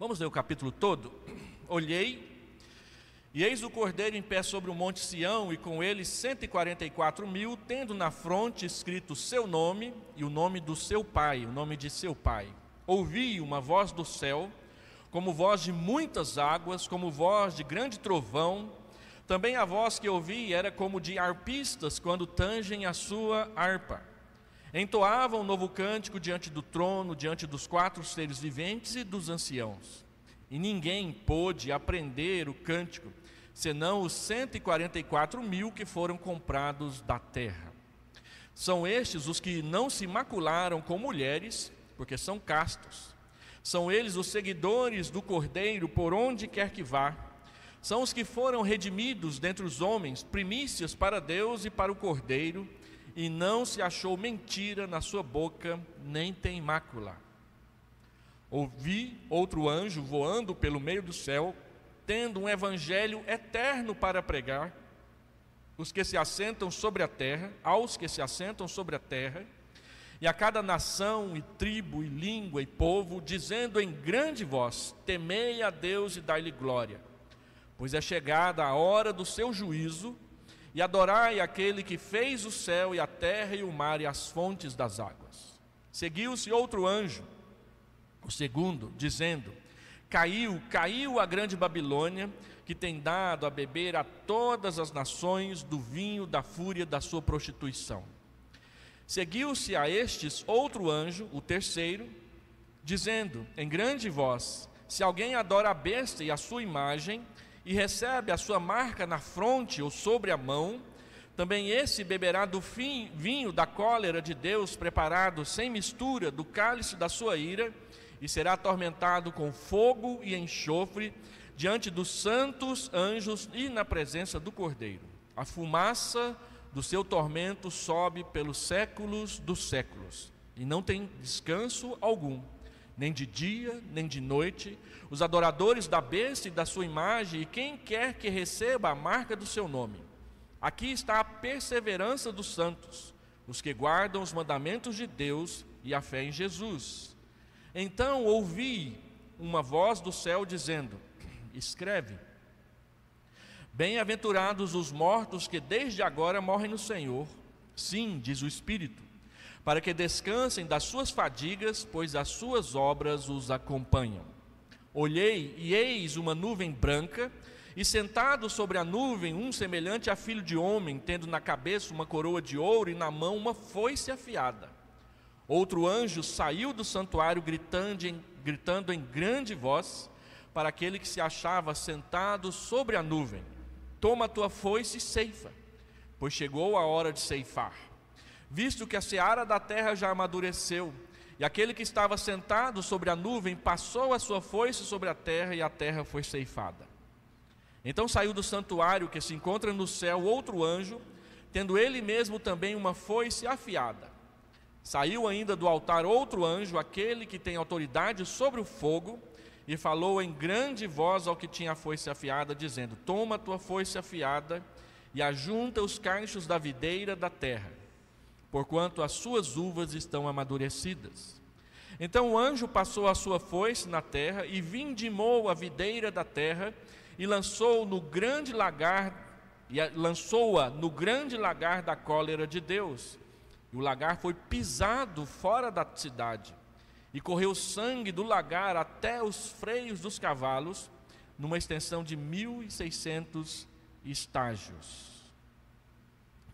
Vamos ler o capítulo todo? Olhei, e eis o cordeiro em pé sobre o monte Sião, e com ele 144 mil, tendo na fronte escrito seu nome e o nome do seu pai, o nome de seu pai. Ouvi uma voz do céu, como voz de muitas águas, como voz de grande trovão. Também a voz que ouvi era como de arpistas quando tangem a sua harpa. Entoavam um novo cântico diante do trono, diante dos quatro seres viventes e dos anciãos. E ninguém pôde aprender o cântico, senão os 144 mil que foram comprados da terra. São estes os que não se macularam com mulheres, porque são castos. São eles os seguidores do Cordeiro por onde quer que vá. São os que foram redimidos dentre os homens, primícias para Deus e para o Cordeiro e não se achou mentira na sua boca, nem tem mácula. Ouvi outro anjo voando pelo meio do céu, tendo um evangelho eterno para pregar os que se assentam sobre a terra, aos que se assentam sobre a terra, e a cada nação e tribo e língua e povo, dizendo em grande voz: Temei a Deus e dai-lhe glória, pois é chegada a hora do seu juízo e adorai aquele que fez o céu e a terra e o mar e as fontes das águas. Seguiu-se outro anjo, o segundo, dizendo: Caiu, caiu a grande Babilônia, que tem dado a beber a todas as nações do vinho da fúria da sua prostituição. Seguiu-se a estes outro anjo, o terceiro, dizendo em grande voz: Se alguém adora a besta e a sua imagem, e recebe a sua marca na fronte ou sobre a mão, também esse beberá do fim, vinho da cólera de Deus, preparado sem mistura do cálice da sua ira, e será atormentado com fogo e enxofre diante dos santos anjos e na presença do Cordeiro. A fumaça do seu tormento sobe pelos séculos dos séculos, e não tem descanso algum nem de dia, nem de noite, os adoradores da besta e da sua imagem, e quem quer que receba a marca do seu nome. Aqui está a perseverança dos santos, os que guardam os mandamentos de Deus e a fé em Jesus. Então ouvi uma voz do céu dizendo: Escreve. Bem-aventurados os mortos que desde agora morrem no Senhor. Sim, diz o Espírito para que descansem das suas fadigas, pois as suas obras os acompanham. Olhei e eis uma nuvem branca, e sentado sobre a nuvem, um semelhante a filho de homem, tendo na cabeça uma coroa de ouro e na mão uma foice afiada. Outro anjo saiu do santuário gritando em, gritando em grande voz para aquele que se achava sentado sobre a nuvem: Toma a tua foice e ceifa, pois chegou a hora de ceifar visto que a seara da terra já amadureceu. E aquele que estava sentado sobre a nuvem passou a sua foice sobre a terra, e a terra foi ceifada. Então saiu do santuário que se encontra no céu outro anjo, tendo ele mesmo também uma foice afiada. Saiu ainda do altar outro anjo, aquele que tem autoridade sobre o fogo, e falou em grande voz ao que tinha a foice afiada, dizendo: Toma a tua foice afiada e ajunta os caixos da videira da terra porquanto as suas uvas estão amadurecidas. Então o anjo passou a sua foice na terra e vindimou a videira da terra e lançou no grande lagar e lançou-a no grande lagar da cólera de Deus. E o lagar foi pisado fora da cidade, e correu sangue do lagar até os freios dos cavalos, numa extensão de 1.600 estágios.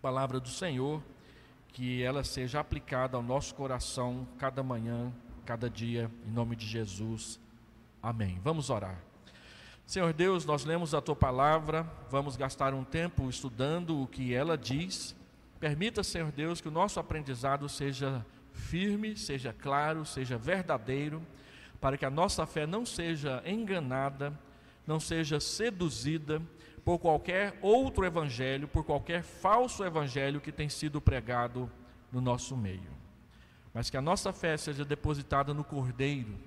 Palavra do Senhor que ela seja aplicada ao nosso coração cada manhã, cada dia, em nome de Jesus. Amém. Vamos orar. Senhor Deus, nós lemos a tua palavra, vamos gastar um tempo estudando o que ela diz. Permita, Senhor Deus, que o nosso aprendizado seja firme, seja claro, seja verdadeiro, para que a nossa fé não seja enganada, não seja seduzida, por qualquer outro evangelho, por qualquer falso evangelho que tem sido pregado no nosso meio. Mas que a nossa fé seja depositada no Cordeiro,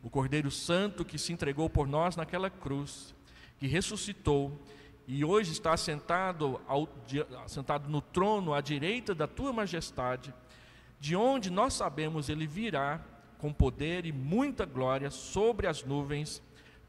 o Cordeiro Santo que se entregou por nós naquela cruz, que ressuscitou e hoje está sentado, ao, sentado no trono à direita da tua majestade, de onde nós sabemos ele virá com poder e muita glória sobre as nuvens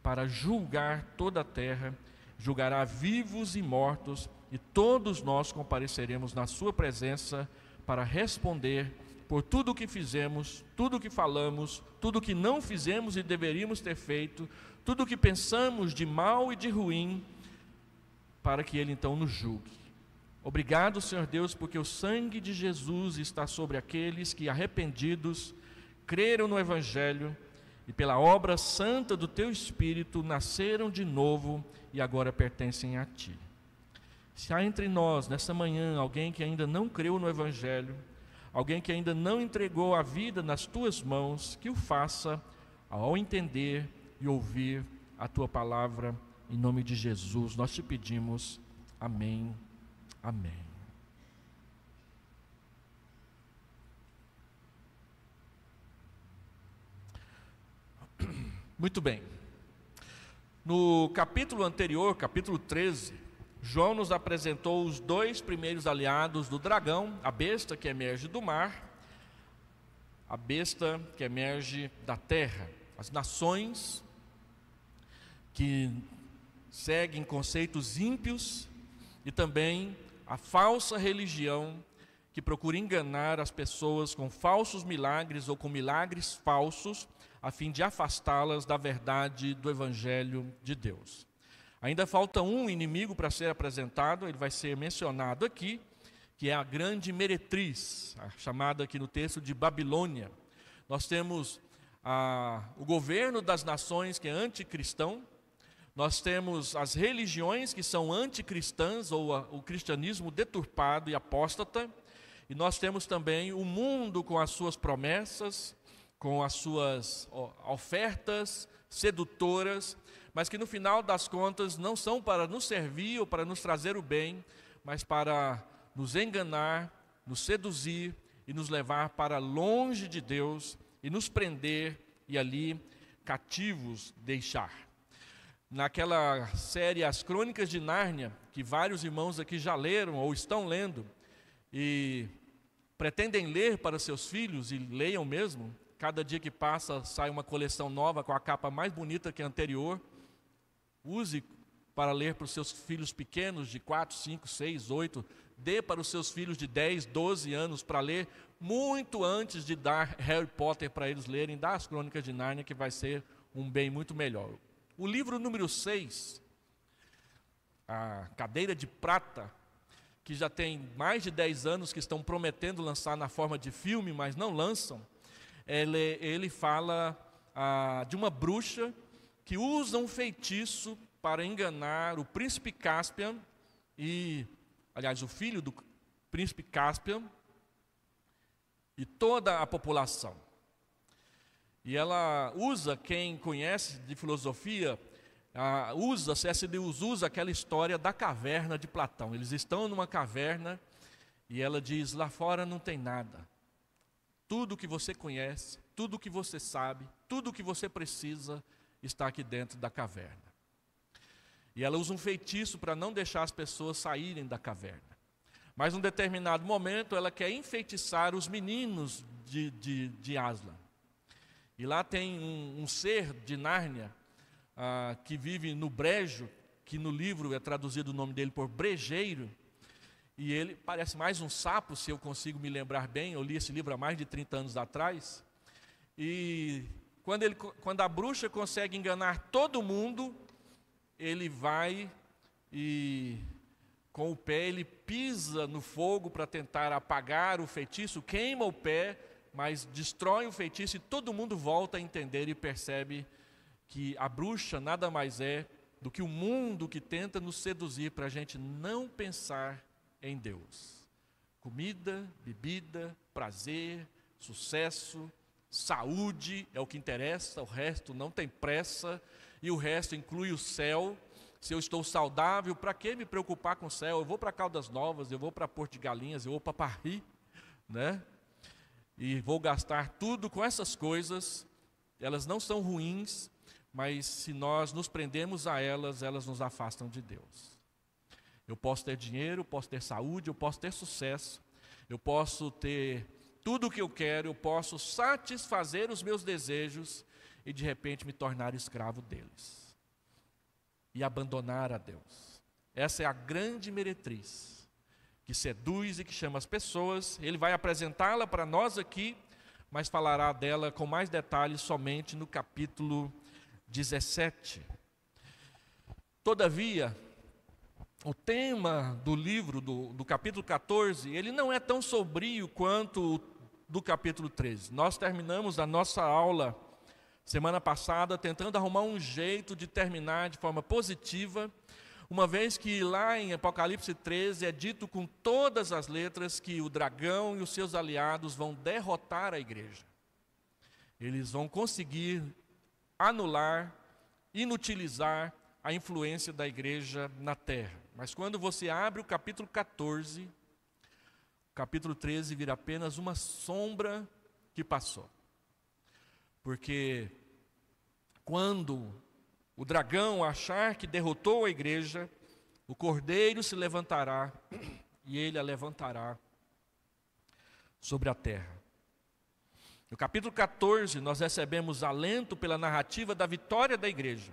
para julgar toda a terra julgará vivos e mortos, e todos nós compareceremos na Sua presença para responder por tudo o que fizemos, tudo o que falamos, tudo o que não fizemos e deveríamos ter feito, tudo o que pensamos de mal e de ruim, para que Ele então nos julgue. Obrigado, Senhor Deus, porque o sangue de Jesus está sobre aqueles que, arrependidos, creram no Evangelho e, pela obra santa do Teu Espírito, nasceram de novo e agora pertencem a ti. Se há entre nós, nessa manhã, alguém que ainda não creu no Evangelho, alguém que ainda não entregou a vida nas tuas mãos, que o faça ao entender e ouvir a tua palavra, em nome de Jesus, nós te pedimos. Amém. Amém. Muito bem. No capítulo anterior, capítulo 13, João nos apresentou os dois primeiros aliados do dragão, a besta que emerge do mar, a besta que emerge da terra, as nações que seguem conceitos ímpios e também a falsa religião que procura enganar as pessoas com falsos milagres ou com milagres falsos a fim de afastá-las da verdade do Evangelho de Deus. Ainda falta um inimigo para ser apresentado, ele vai ser mencionado aqui, que é a grande meretriz, chamada aqui no texto de Babilônia. Nós temos a, o governo das nações que é anticristão, nós temos as religiões que são anticristãs, ou a, o cristianismo deturpado e apóstata, e nós temos também o mundo com as suas promessas, com as suas ofertas sedutoras, mas que no final das contas não são para nos servir ou para nos trazer o bem, mas para nos enganar, nos seduzir e nos levar para longe de Deus e nos prender e ali cativos deixar. Naquela série As Crônicas de Nárnia, que vários irmãos aqui já leram ou estão lendo e pretendem ler para seus filhos e leiam mesmo, Cada dia que passa sai uma coleção nova com a capa mais bonita que a anterior. Use para ler para os seus filhos pequenos de 4, 5, 6, 8. Dê para os seus filhos de 10, 12 anos para ler, muito antes de dar Harry Potter para eles lerem, dá as Crônicas de Nárnia, que vai ser um bem muito melhor. O livro número 6, A Cadeira de Prata, que já tem mais de 10 anos que estão prometendo lançar na forma de filme, mas não lançam ele, ele fala ah, de uma bruxa que usa um feitiço para enganar o príncipe Caspian e, aliás, o filho do príncipe Caspian e toda a população. E ela usa, quem conhece de filosofia, ah, usa, C.S. Lewis usa aquela história da caverna de Platão. Eles estão numa caverna e ela diz: lá fora não tem nada. Tudo que você conhece, tudo que você sabe, tudo que você precisa está aqui dentro da caverna. E ela usa um feitiço para não deixar as pessoas saírem da caverna. Mas num determinado momento ela quer enfeitiçar os meninos de, de, de Aslan. E lá tem um, um ser de Nárnia ah, que vive no brejo, que no livro é traduzido o nome dele por brejeiro, e ele parece mais um sapo, se eu consigo me lembrar bem. Eu li esse livro há mais de 30 anos atrás. E quando, ele, quando a bruxa consegue enganar todo mundo, ele vai e com o pé ele pisa no fogo para tentar apagar o feitiço, queima o pé, mas destrói o feitiço e todo mundo volta a entender e percebe que a bruxa nada mais é do que o mundo que tenta nos seduzir para a gente não pensar em Deus. Comida, bebida, prazer, sucesso, saúde é o que interessa, o resto não tem pressa, e o resto inclui o céu. Se eu estou saudável, para que me preocupar com o céu? Eu vou para Caldas Novas, eu vou para Porto de Galinhas, eu vou para Parri, né? E vou gastar tudo com essas coisas. Elas não são ruins, mas se nós nos prendemos a elas, elas nos afastam de Deus. Eu posso ter dinheiro, eu posso ter saúde, eu posso ter sucesso, eu posso ter tudo o que eu quero, eu posso satisfazer os meus desejos e de repente me tornar escravo deles e abandonar a Deus. Essa é a grande meretriz que seduz e que chama as pessoas. Ele vai apresentá-la para nós aqui, mas falará dela com mais detalhes somente no capítulo 17. Todavia, o tema do livro, do, do capítulo 14, ele não é tão sobrio quanto do capítulo 13. Nós terminamos a nossa aula semana passada tentando arrumar um jeito de terminar de forma positiva, uma vez que lá em Apocalipse 13 é dito com todas as letras que o dragão e os seus aliados vão derrotar a igreja. Eles vão conseguir anular, inutilizar a influência da igreja na terra. Mas quando você abre o capítulo 14, o capítulo 13 vira apenas uma sombra que passou. Porque quando o dragão achar que derrotou a igreja, o cordeiro se levantará e ele a levantará sobre a terra. No capítulo 14, nós recebemos alento pela narrativa da vitória da igreja,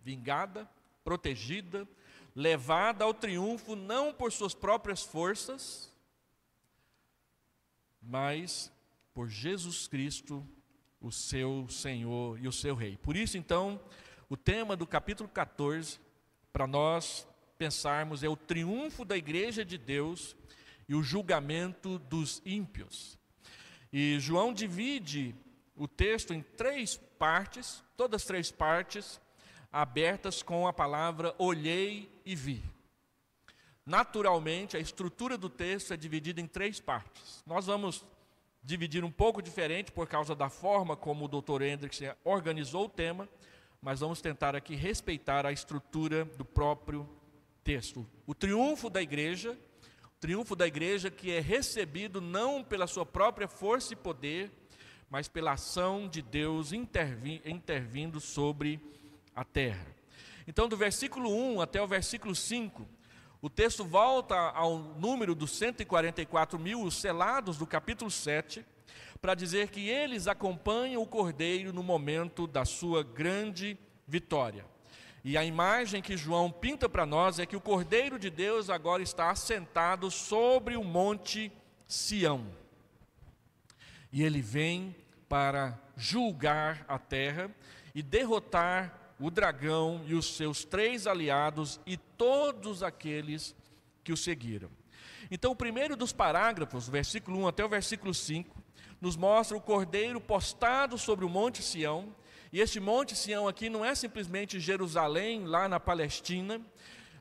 vingada, protegida, levada ao triunfo não por suas próprias forças, mas por Jesus Cristo, o seu Senhor e o seu Rei. Por isso, então, o tema do capítulo 14, para nós pensarmos, é o triunfo da igreja de Deus e o julgamento dos ímpios. E João divide o texto em três partes, todas três partes, abertas com a palavra olhei e vi. Naturalmente, a estrutura do texto é dividida em três partes. Nós vamos dividir um pouco diferente por causa da forma como o Dr. Hendrickson organizou o tema, mas vamos tentar aqui respeitar a estrutura do próprio texto. O triunfo da igreja, o triunfo da igreja que é recebido não pela sua própria força e poder, mas pela ação de Deus intervindo sobre a terra. Então, do versículo 1 até o versículo 5, o texto volta ao número dos 144 mil, os selados do capítulo 7, para dizer que eles acompanham o cordeiro no momento da sua grande vitória. E a imagem que João pinta para nós é que o cordeiro de Deus agora está assentado sobre o monte Sião. E ele vem para julgar a terra e derrotar o dragão e os seus três aliados e todos aqueles que o seguiram. Então, o primeiro dos parágrafos, versículo 1 até o versículo 5, nos mostra o cordeiro postado sobre o Monte Sião. E este Monte Sião aqui não é simplesmente Jerusalém, lá na Palestina,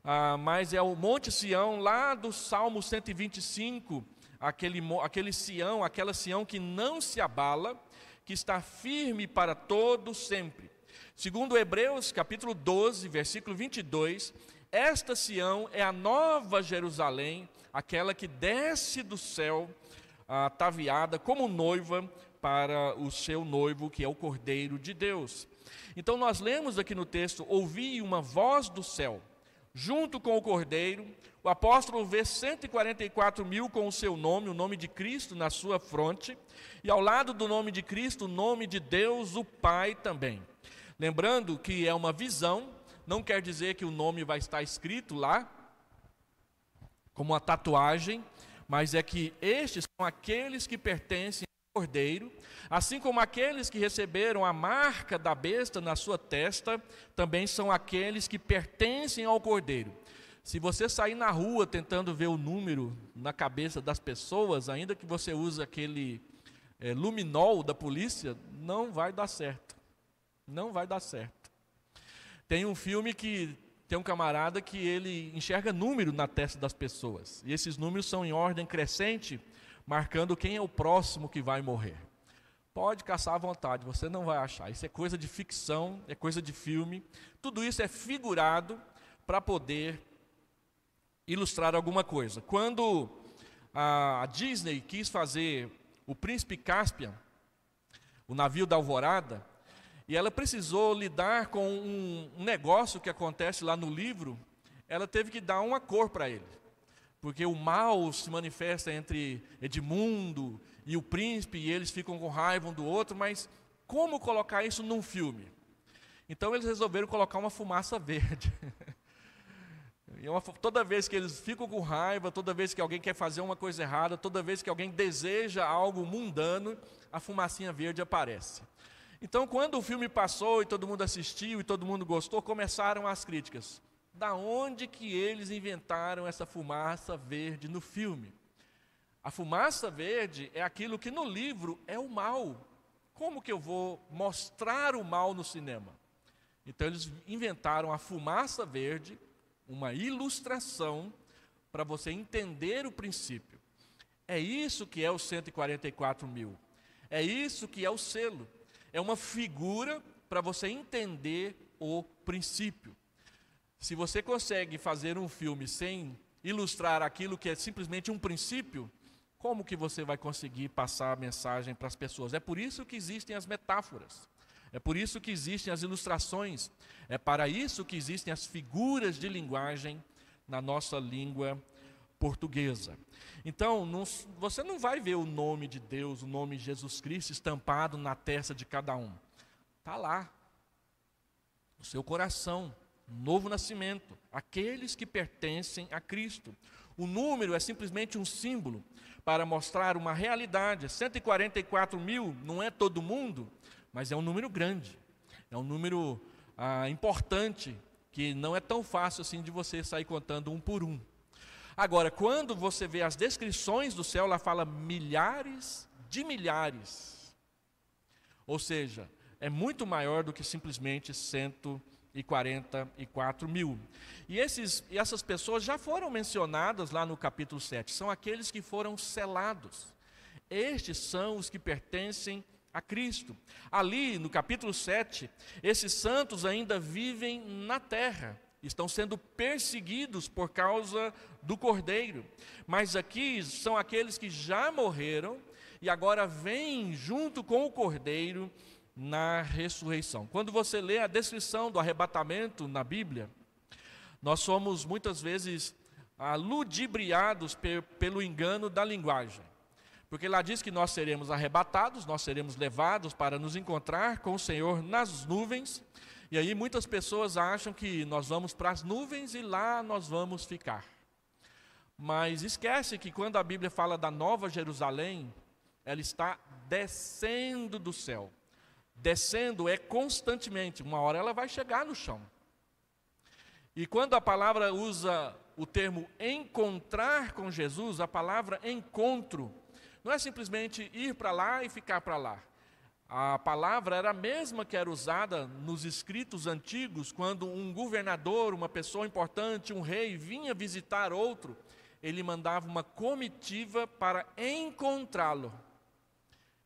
ah, mas é o Monte Sião, lá do Salmo 125, aquele, aquele Sião, aquela Sião que não se abala, que está firme para todo sempre. Segundo Hebreus, capítulo 12, versículo 22, esta Sião é a nova Jerusalém, aquela que desce do céu, ataviada como noiva para o seu noivo, que é o Cordeiro de Deus. Então nós lemos aqui no texto: ouvi uma voz do céu, junto com o Cordeiro, o apóstolo vê 144 mil com o seu nome, o nome de Cristo na sua fronte, e ao lado do nome de Cristo, o nome de Deus, o Pai também. Lembrando que é uma visão, não quer dizer que o nome vai estar escrito lá, como uma tatuagem, mas é que estes são aqueles que pertencem ao Cordeiro, assim como aqueles que receberam a marca da besta na sua testa, também são aqueles que pertencem ao Cordeiro. Se você sair na rua tentando ver o número na cabeça das pessoas, ainda que você use aquele é, luminol da polícia, não vai dar certo. Não vai dar certo. Tem um filme que tem um camarada que ele enxerga número na testa das pessoas. E esses números são em ordem crescente, marcando quem é o próximo que vai morrer. Pode caçar à vontade, você não vai achar. Isso é coisa de ficção, é coisa de filme. Tudo isso é figurado para poder ilustrar alguma coisa. Quando a Disney quis fazer o Príncipe Caspian, o navio da Alvorada, e ela precisou lidar com um negócio que acontece lá no livro, ela teve que dar uma cor para ele. Porque o mal se manifesta entre Edmundo e o príncipe, e eles ficam com raiva um do outro, mas como colocar isso num filme? Então eles resolveram colocar uma fumaça verde. E é uma, toda vez que eles ficam com raiva, toda vez que alguém quer fazer uma coisa errada, toda vez que alguém deseja algo mundano, a fumacinha verde aparece. Então, quando o filme passou e todo mundo assistiu e todo mundo gostou, começaram as críticas. Da onde que eles inventaram essa fumaça verde no filme? A fumaça verde é aquilo que no livro é o mal. Como que eu vou mostrar o mal no cinema? Então eles inventaram a fumaça verde, uma ilustração para você entender o princípio. É isso que é os 144 mil. É isso que é o selo é uma figura para você entender o princípio. Se você consegue fazer um filme sem ilustrar aquilo que é simplesmente um princípio, como que você vai conseguir passar a mensagem para as pessoas? É por isso que existem as metáforas. É por isso que existem as ilustrações. É para isso que existem as figuras de linguagem na nossa língua portuguesa. Então, não, você não vai ver o nome de Deus, o nome de Jesus Cristo estampado na testa de cada um. Está lá, no seu coração, novo nascimento, aqueles que pertencem a Cristo. O número é simplesmente um símbolo para mostrar uma realidade. 144 mil não é todo mundo, mas é um número grande, é um número ah, importante que não é tão fácil assim de você sair contando um por um. Agora, quando você vê as descrições do céu, ela fala milhares de milhares. Ou seja, é muito maior do que simplesmente 144 mil. E, esses, e essas pessoas já foram mencionadas lá no capítulo 7, são aqueles que foram selados. Estes são os que pertencem a Cristo. Ali, no capítulo 7, esses santos ainda vivem na terra estão sendo perseguidos por causa do cordeiro. Mas aqui são aqueles que já morreram e agora vêm junto com o cordeiro na ressurreição. Quando você lê a descrição do arrebatamento na Bíblia, nós somos muitas vezes aludibriados ludibriados pelo engano da linguagem. Porque lá diz que nós seremos arrebatados, nós seremos levados para nos encontrar com o Senhor nas nuvens, e aí muitas pessoas acham que nós vamos para as nuvens e lá nós vamos ficar. Mas esquece que quando a Bíblia fala da Nova Jerusalém, ela está descendo do céu. Descendo é constantemente, uma hora ela vai chegar no chão. E quando a palavra usa o termo encontrar com Jesus, a palavra encontro, não é simplesmente ir para lá e ficar para lá. A palavra era a mesma que era usada nos escritos antigos, quando um governador, uma pessoa importante, um rei vinha visitar outro, ele mandava uma comitiva para encontrá-lo.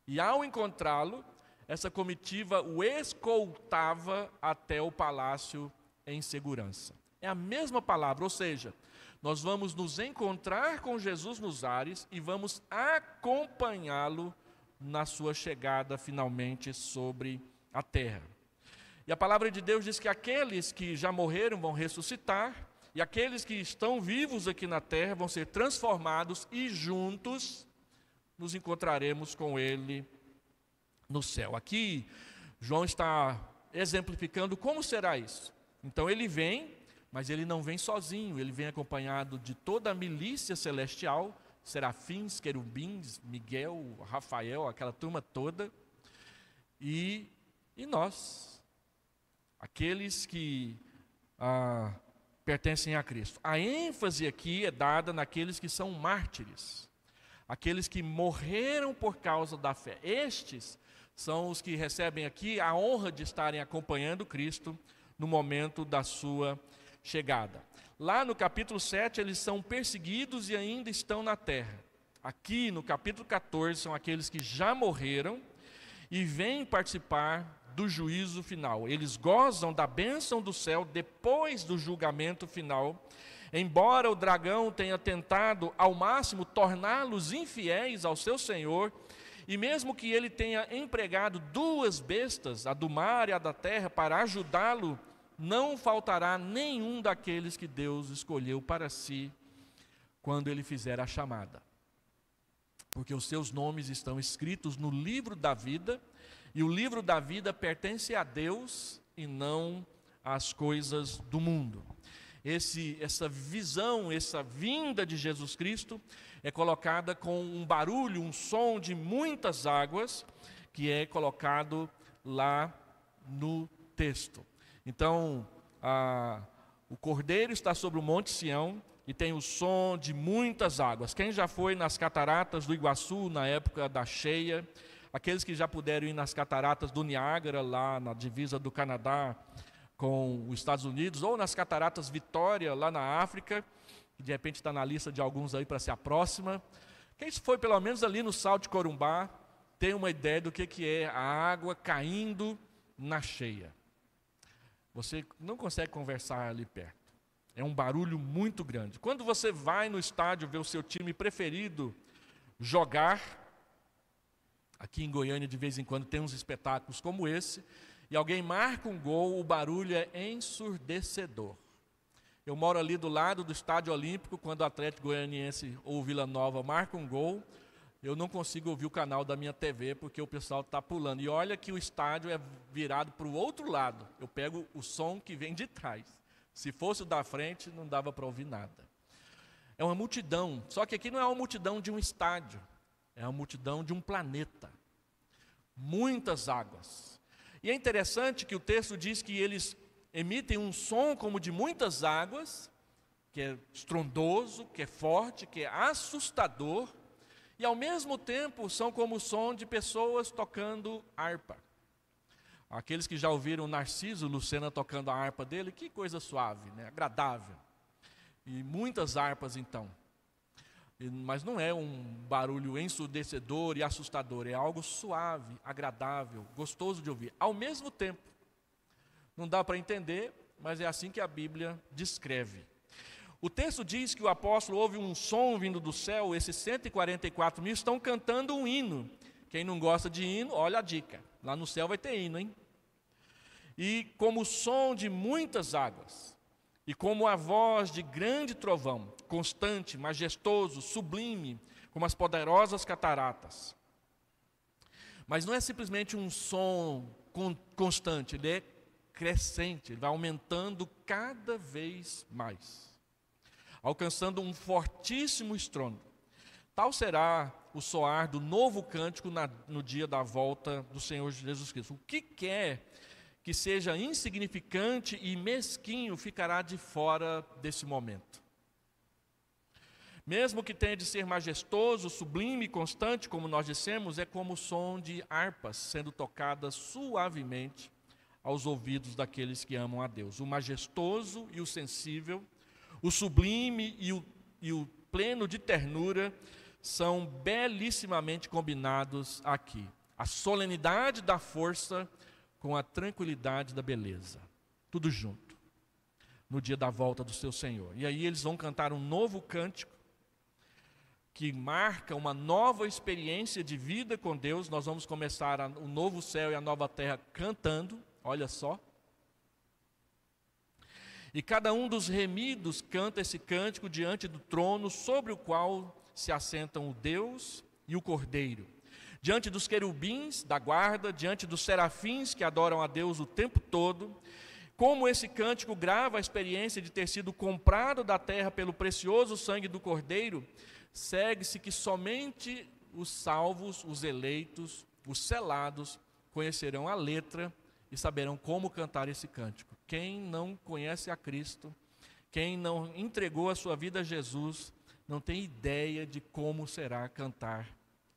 E ao encontrá-lo, essa comitiva o escoltava até o palácio em segurança. É a mesma palavra, ou seja, nós vamos nos encontrar com Jesus nos ares e vamos acompanhá-lo na sua chegada finalmente sobre a terra. E a palavra de Deus diz que aqueles que já morreram vão ressuscitar, e aqueles que estão vivos aqui na terra vão ser transformados e juntos nos encontraremos com Ele no céu. Aqui, João está exemplificando como será isso. Então, ele vem, mas ele não vem sozinho, ele vem acompanhado de toda a milícia celestial serafins, querubins, Miguel, Rafael, aquela turma toda, e, e nós, aqueles que ah, pertencem a Cristo. A ênfase aqui é dada naqueles que são mártires, aqueles que morreram por causa da fé. Estes são os que recebem aqui a honra de estarem acompanhando Cristo no momento da sua chegada. Lá no capítulo 7, eles são perseguidos e ainda estão na terra. Aqui no capítulo 14, são aqueles que já morreram e vêm participar do juízo final. Eles gozam da bênção do céu depois do julgamento final. Embora o dragão tenha tentado ao máximo torná-los infiéis ao seu senhor, e mesmo que ele tenha empregado duas bestas, a do mar e a da terra, para ajudá-lo não faltará nenhum daqueles que Deus escolheu para si quando ele fizer a chamada. Porque os seus nomes estão escritos no livro da vida, e o livro da vida pertence a Deus e não às coisas do mundo. Esse, essa visão, essa vinda de Jesus Cristo é colocada com um barulho, um som de muitas águas, que é colocado lá no texto. Então, a, o cordeiro está sobre o Monte Sião e tem o som de muitas águas. Quem já foi nas cataratas do Iguaçu na época da cheia, aqueles que já puderam ir nas cataratas do Niágara, lá na divisa do Canadá com os Estados Unidos, ou nas cataratas Vitória, lá na África, que de repente está na lista de alguns aí para ser a próxima. Quem foi pelo menos ali no Sal de Corumbá, tem uma ideia do que, que é a água caindo na cheia. Você não consegue conversar ali perto. É um barulho muito grande. Quando você vai no estádio ver o seu time preferido jogar, aqui em Goiânia de vez em quando tem uns espetáculos como esse, e alguém marca um gol, o barulho é ensurdecedor. Eu moro ali do lado do Estádio Olímpico, quando o Atlético Goianiense ou Vila Nova marca um gol, eu não consigo ouvir o canal da minha TV porque o pessoal está pulando. E olha que o estádio é virado para o outro lado. Eu pego o som que vem de trás. Se fosse o da frente, não dava para ouvir nada. É uma multidão. Só que aqui não é uma multidão de um estádio. É uma multidão de um planeta. Muitas águas. E é interessante que o texto diz que eles emitem um som como de muitas águas, que é estrondoso, que é forte, que é assustador e ao mesmo tempo são como o som de pessoas tocando harpa. Aqueles que já ouviram Narciso Lucena tocando a harpa dele, que coisa suave, né? agradável. E muitas harpas então. Mas não é um barulho ensurdecedor e assustador, é algo suave, agradável, gostoso de ouvir. Ao mesmo tempo, não dá para entender, mas é assim que a Bíblia descreve o texto diz que o apóstolo ouve um som vindo do céu, esses 144 mil estão cantando um hino. Quem não gosta de hino, olha a dica. Lá no céu vai ter hino, hein? E como o som de muitas águas, e como a voz de grande trovão, constante, majestoso, sublime, como as poderosas cataratas. Mas não é simplesmente um som constante, ele é crescente, ele vai aumentando cada vez mais alcançando um fortíssimo estrondo. Tal será o soar do novo cântico na, no dia da volta do Senhor Jesus Cristo. O que quer que seja insignificante e mesquinho ficará de fora desse momento. Mesmo que tenha de ser majestoso, sublime e constante, como nós dissemos, é como o som de harpas sendo tocadas suavemente aos ouvidos daqueles que amam a Deus. O majestoso e o sensível o sublime e o, e o pleno de ternura são belíssimamente combinados aqui. A solenidade da força com a tranquilidade da beleza. Tudo junto. No dia da volta do seu Senhor. E aí eles vão cantar um novo cântico que marca uma nova experiência de vida com Deus. Nós vamos começar o novo céu e a nova terra cantando. Olha só. E cada um dos remidos canta esse cântico diante do trono sobre o qual se assentam o Deus e o Cordeiro. Diante dos querubins da guarda, diante dos serafins que adoram a Deus o tempo todo, como esse cântico grava a experiência de ter sido comprado da terra pelo precioso sangue do Cordeiro, segue-se que somente os salvos, os eleitos, os selados, conhecerão a letra e saberão como cantar esse cântico. Quem não conhece a Cristo, quem não entregou a sua vida a Jesus, não tem ideia de como será cantar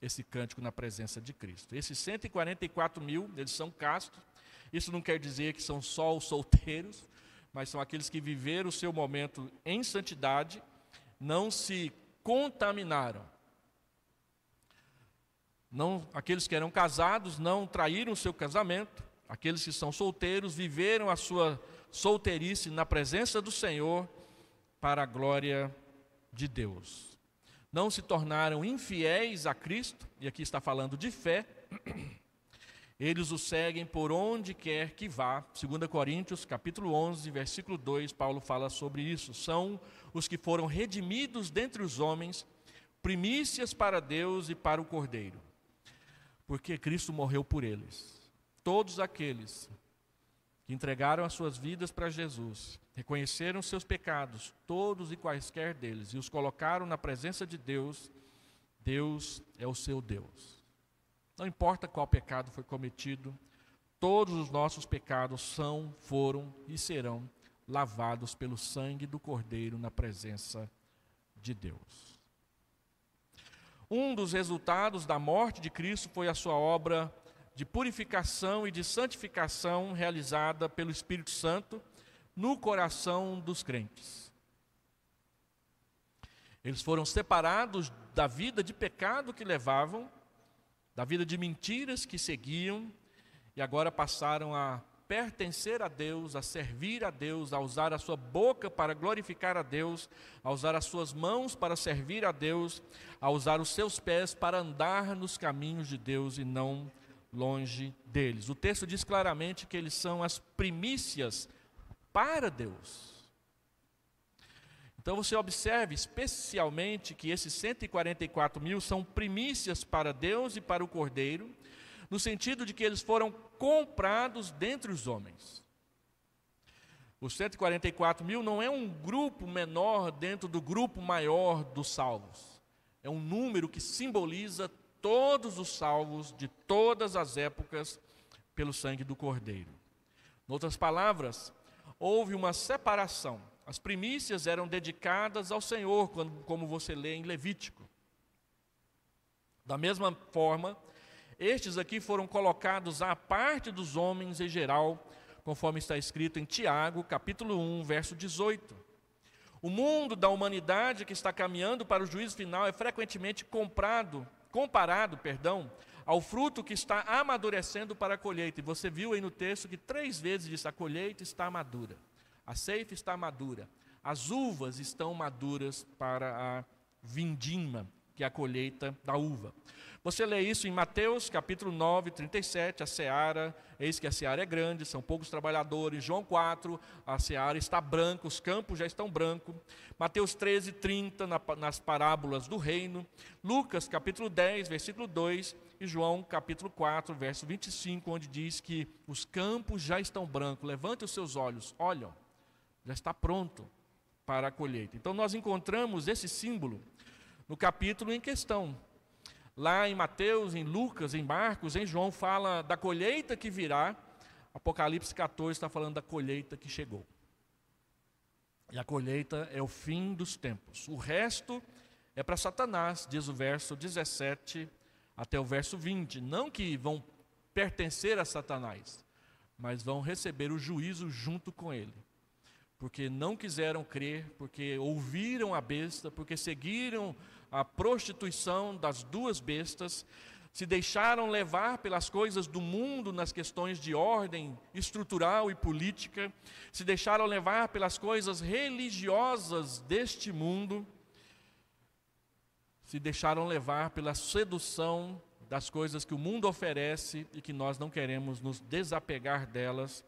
esse cântico na presença de Cristo. Esses 144 mil, eles são castos. Isso não quer dizer que são só os solteiros, mas são aqueles que viveram o seu momento em santidade, não se contaminaram. Não, aqueles que eram casados não traíram o seu casamento, Aqueles que são solteiros viveram a sua solteirice na presença do Senhor para a glória de Deus. Não se tornaram infiéis a Cristo, e aqui está falando de fé. Eles o seguem por onde quer que vá. 2 Coríntios, capítulo 11, versículo 2, Paulo fala sobre isso. São os que foram redimidos dentre os homens, primícias para Deus e para o Cordeiro. Porque Cristo morreu por eles. Todos aqueles que entregaram as suas vidas para Jesus, reconheceram seus pecados, todos e quaisquer deles, e os colocaram na presença de Deus, Deus é o seu Deus. Não importa qual pecado foi cometido, todos os nossos pecados são, foram e serão lavados pelo sangue do Cordeiro na presença de Deus. Um dos resultados da morte de Cristo foi a sua obra de purificação e de santificação realizada pelo Espírito Santo no coração dos crentes. Eles foram separados da vida de pecado que levavam, da vida de mentiras que seguiam, e agora passaram a pertencer a Deus, a servir a Deus, a usar a sua boca para glorificar a Deus, a usar as suas mãos para servir a Deus, a usar os seus pés para andar nos caminhos de Deus e não longe deles. O texto diz claramente que eles são as primícias para Deus. Então você observe especialmente que esses 144 mil são primícias para Deus e para o Cordeiro, no sentido de que eles foram comprados dentre os homens. Os 144 mil não é um grupo menor dentro do grupo maior dos salvos. É um número que simboliza todos os salvos de todas as épocas pelo sangue do Cordeiro. Em outras palavras, houve uma separação. As primícias eram dedicadas ao Senhor, quando, como você lê em Levítico. Da mesma forma, estes aqui foram colocados à parte dos homens em geral, conforme está escrito em Tiago, capítulo 1, verso 18. O mundo da humanidade que está caminhando para o juízo final é frequentemente comprado comparado, perdão, ao fruto que está amadurecendo para a colheita. E você viu aí no texto que três vezes diz: a colheita está madura, a ceifa está madura, as uvas estão maduras para a vindima que é a colheita da uva. Você lê isso em Mateus, capítulo 9, 37, a seara, eis que a seara é grande, são poucos trabalhadores. João 4, a seara está branca, os campos já estão brancos. Mateus 13, 30, na, nas parábolas do reino. Lucas, capítulo 10, versículo 2. E João, capítulo 4, verso 25, onde diz que os campos já estão brancos. Levante os seus olhos, olham, já está pronto para a colheita. Então nós encontramos esse símbolo no capítulo em questão. Lá em Mateus, em Lucas, em Marcos, em João, fala da colheita que virá. Apocalipse 14 está falando da colheita que chegou. E a colheita é o fim dos tempos. O resto é para Satanás, diz o verso 17 até o verso 20. Não que vão pertencer a Satanás, mas vão receber o juízo junto com ele. Porque não quiseram crer, porque ouviram a besta, porque seguiram a prostituição das duas bestas, se deixaram levar pelas coisas do mundo nas questões de ordem estrutural e política, se deixaram levar pelas coisas religiosas deste mundo, se deixaram levar pela sedução das coisas que o mundo oferece e que nós não queremos nos desapegar delas,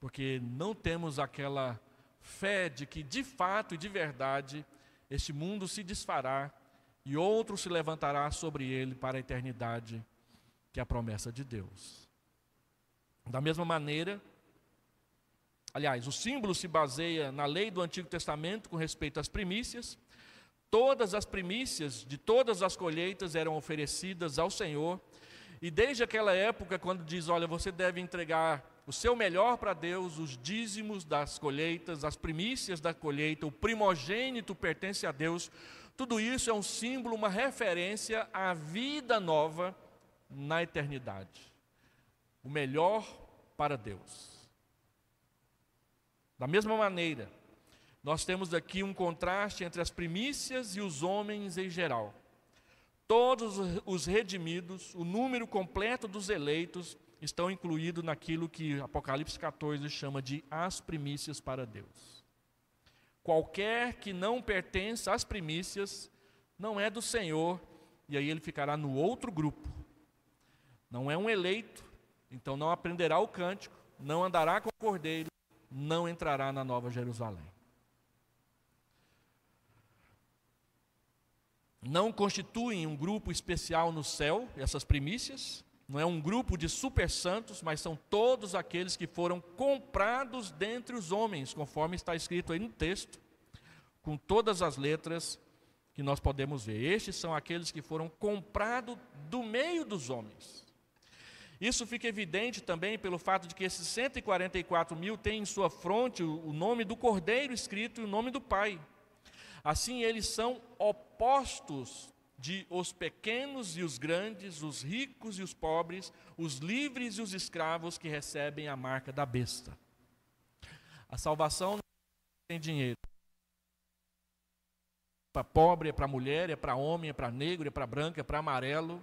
porque não temos aquela fé de que de fato e de verdade este mundo se desfará e outro se levantará sobre ele para a eternidade, que é a promessa de Deus. Da mesma maneira, aliás, o símbolo se baseia na lei do Antigo Testamento com respeito às primícias. Todas as primícias de todas as colheitas eram oferecidas ao Senhor, e desde aquela época, quando diz, olha, você deve entregar o seu melhor para Deus, os dízimos das colheitas, as primícias da colheita, o primogênito pertence a Deus. Tudo isso é um símbolo, uma referência à vida nova na eternidade. O melhor para Deus. Da mesma maneira, nós temos aqui um contraste entre as primícias e os homens em geral. Todos os redimidos, o número completo dos eleitos, estão incluídos naquilo que Apocalipse 14 chama de as primícias para Deus. Qualquer que não pertença às primícias não é do Senhor, e aí ele ficará no outro grupo. Não é um eleito, então não aprenderá o cântico, não andará com o cordeiro, não entrará na Nova Jerusalém. Não constituem um grupo especial no céu essas primícias, não é um grupo de super santos, mas são todos aqueles que foram comprados dentre os homens, conforme está escrito aí no texto, com todas as letras que nós podemos ver. Estes são aqueles que foram comprados do meio dos homens. Isso fica evidente também pelo fato de que esses 144 mil têm em sua fronte o nome do Cordeiro escrito e o nome do Pai. Assim, eles são opostos de os pequenos e os grandes, os ricos e os pobres, os livres e os escravos que recebem a marca da besta. A salvação não tem é dinheiro. É para pobre, é para mulher, é para homem, é para negro, é para branco, é para amarelo.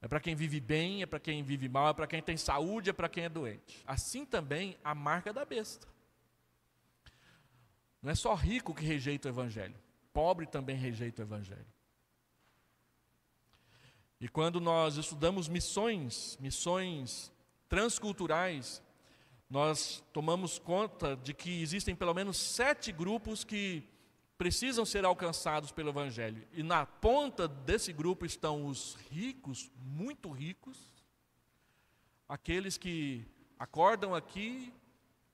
É para quem vive bem, é para quem vive mal, é para quem tem saúde, é para quem é doente. Assim também a marca da besta. Não é só rico que rejeita o evangelho, pobre também rejeita o evangelho. E quando nós estudamos missões, missões transculturais, nós tomamos conta de que existem pelo menos sete grupos que precisam ser alcançados pelo Evangelho. E na ponta desse grupo estão os ricos, muito ricos, aqueles que acordam aqui,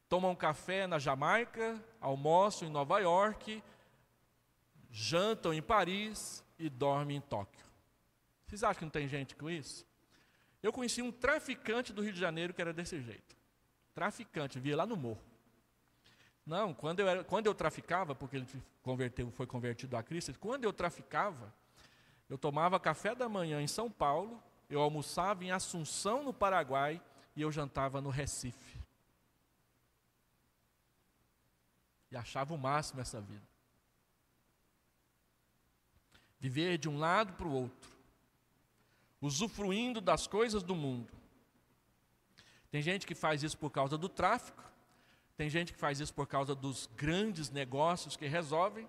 tomam café na Jamaica, almoçam em Nova York, jantam em Paris e dormem em Tóquio. Vocês acham que não tem gente com isso? Eu conheci um traficante do Rio de Janeiro que era desse jeito. Traficante, via lá no morro. Não, quando eu, era, quando eu traficava, porque ele converteu, foi convertido a Cristo, quando eu traficava, eu tomava café da manhã em São Paulo, eu almoçava em Assunção, no Paraguai, e eu jantava no Recife. E achava o máximo essa vida. Viver de um lado para o outro usufruindo das coisas do mundo. Tem gente que faz isso por causa do tráfico, tem gente que faz isso por causa dos grandes negócios que resolvem,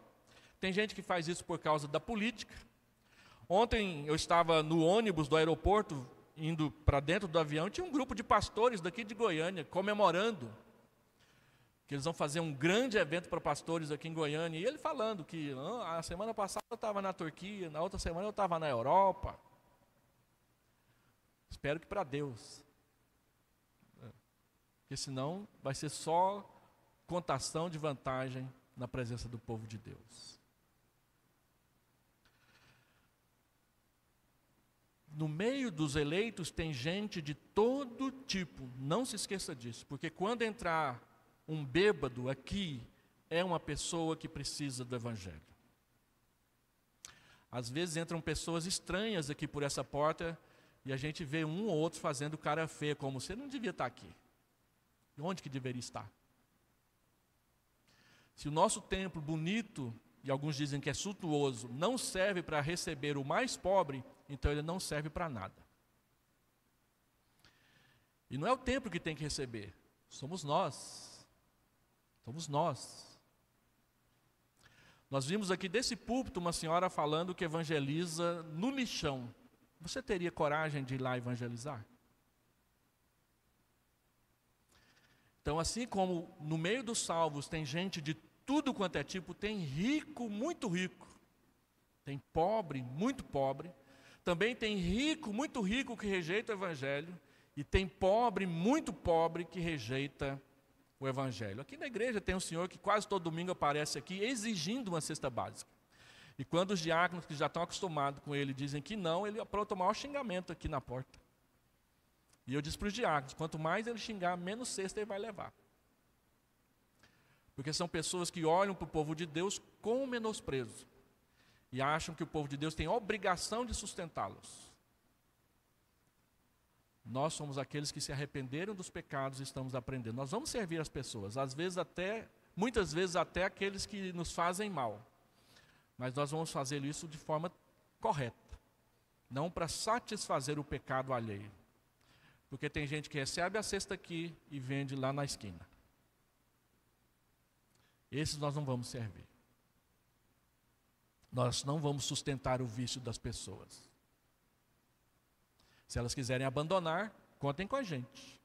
tem gente que faz isso por causa da política. Ontem eu estava no ônibus do aeroporto, indo para dentro do avião, tinha um grupo de pastores daqui de Goiânia comemorando que eles vão fazer um grande evento para pastores aqui em Goiânia. E ele falando que ah, a semana passada eu estava na Turquia, na outra semana eu estava na Europa. Espero que para Deus. É. Porque senão vai ser só contação de vantagem na presença do povo de Deus. No meio dos eleitos tem gente de todo tipo, não se esqueça disso, porque quando entrar um bêbado aqui, é uma pessoa que precisa do Evangelho. Às vezes entram pessoas estranhas aqui por essa porta e a gente vê um ou outro fazendo cara feia, como você não devia estar aqui. E onde que deveria estar? Se o nosso templo bonito, e alguns dizem que é suntuoso, não serve para receber o mais pobre, então ele não serve para nada. E não é o templo que tem que receber, somos nós. Somos nós. Nós vimos aqui desse púlpito uma senhora falando que evangeliza no lixão. Você teria coragem de ir lá evangelizar? Então, assim como no meio dos salvos tem gente de tudo quanto é tipo, tem rico, muito rico, tem pobre, muito pobre, também tem rico, muito rico que rejeita o evangelho, e tem pobre, muito pobre que rejeita o evangelho. Aqui na igreja tem um senhor que quase todo domingo aparece aqui exigindo uma cesta básica. E quando os diáconos que já estão acostumados com ele dizem que não, ele apronta o maior xingamento aqui na porta. E eu disse para os diáconos: quanto mais ele xingar, menos cesta ele vai levar. Porque são pessoas que olham para o povo de Deus com menosprezo e acham que o povo de Deus tem obrigação de sustentá-los. Nós somos aqueles que se arrependeram dos pecados e estamos aprendendo. Nós vamos servir as pessoas, às vezes até, muitas vezes até aqueles que nos fazem mal. Mas nós vamos fazer isso de forma correta, não para satisfazer o pecado alheio. Porque tem gente que recebe a cesta aqui e vende lá na esquina. Esses nós não vamos servir. Nós não vamos sustentar o vício das pessoas. Se elas quiserem abandonar, contem com a gente.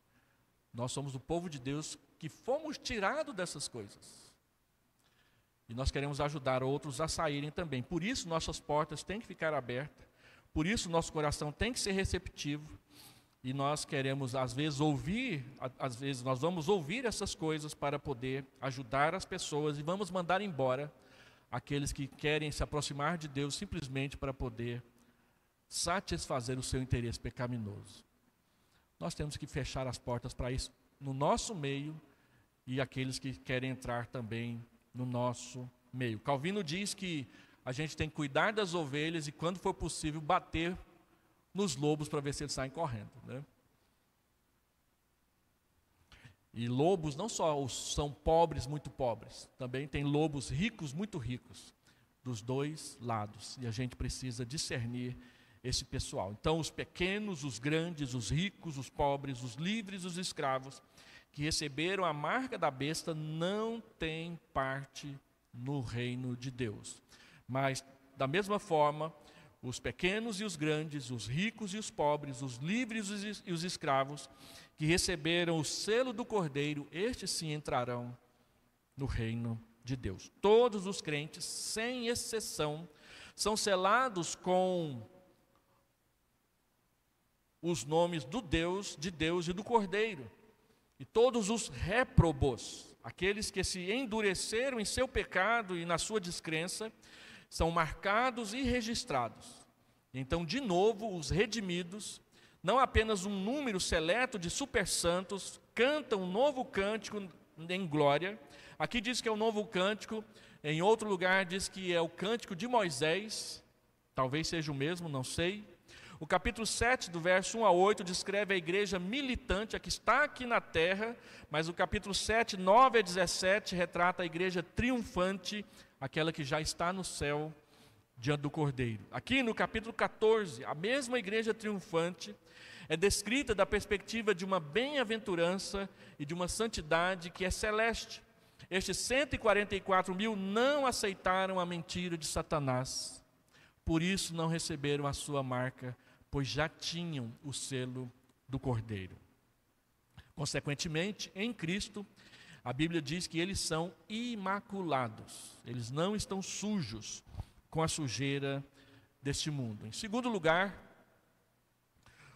Nós somos o povo de Deus que fomos tirados dessas coisas. E nós queremos ajudar outros a saírem também. Por isso, nossas portas têm que ficar abertas, por isso, nosso coração tem que ser receptivo. E nós queremos, às vezes, ouvir, às vezes, nós vamos ouvir essas coisas para poder ajudar as pessoas e vamos mandar embora aqueles que querem se aproximar de Deus simplesmente para poder satisfazer o seu interesse pecaminoso. Nós temos que fechar as portas para isso no nosso meio e aqueles que querem entrar também no nosso meio. Calvino diz que a gente tem que cuidar das ovelhas e, quando for possível, bater nos lobos para ver se eles saem correndo. Né? E lobos não só são pobres, muito pobres, também tem lobos ricos, muito ricos, dos dois lados. E a gente precisa discernir esse pessoal. Então, os pequenos, os grandes, os ricos, os pobres, os livres, os escravos que receberam a marca da besta não têm parte no reino de Deus. Mas, da mesma forma, os pequenos e os grandes, os ricos e os pobres, os livres e os escravos, que receberam o selo do Cordeiro, estes sim entrarão no reino de Deus. Todos os crentes, sem exceção, são selados com os nomes do Deus, de Deus e do Cordeiro. E todos os réprobos, aqueles que se endureceram em seu pecado e na sua descrença, são marcados e registrados. Então, de novo, os redimidos, não apenas um número seleto de supersantos, cantam um novo cântico em glória. Aqui diz que é o um novo cântico, em outro lugar diz que é o cântico de Moisés, talvez seja o mesmo, não sei. O capítulo 7, do verso 1 a 8, descreve a igreja militante, a que está aqui na terra, mas o capítulo 7, 9 a 17, retrata a igreja triunfante, aquela que já está no céu diante do Cordeiro. Aqui no capítulo 14, a mesma igreja triunfante é descrita da perspectiva de uma bem-aventurança e de uma santidade que é celeste. Estes 144 mil não aceitaram a mentira de Satanás, por isso não receberam a sua marca pois já tinham o selo do Cordeiro. Consequentemente, em Cristo, a Bíblia diz que eles são imaculados, eles não estão sujos com a sujeira deste mundo. Em segundo lugar,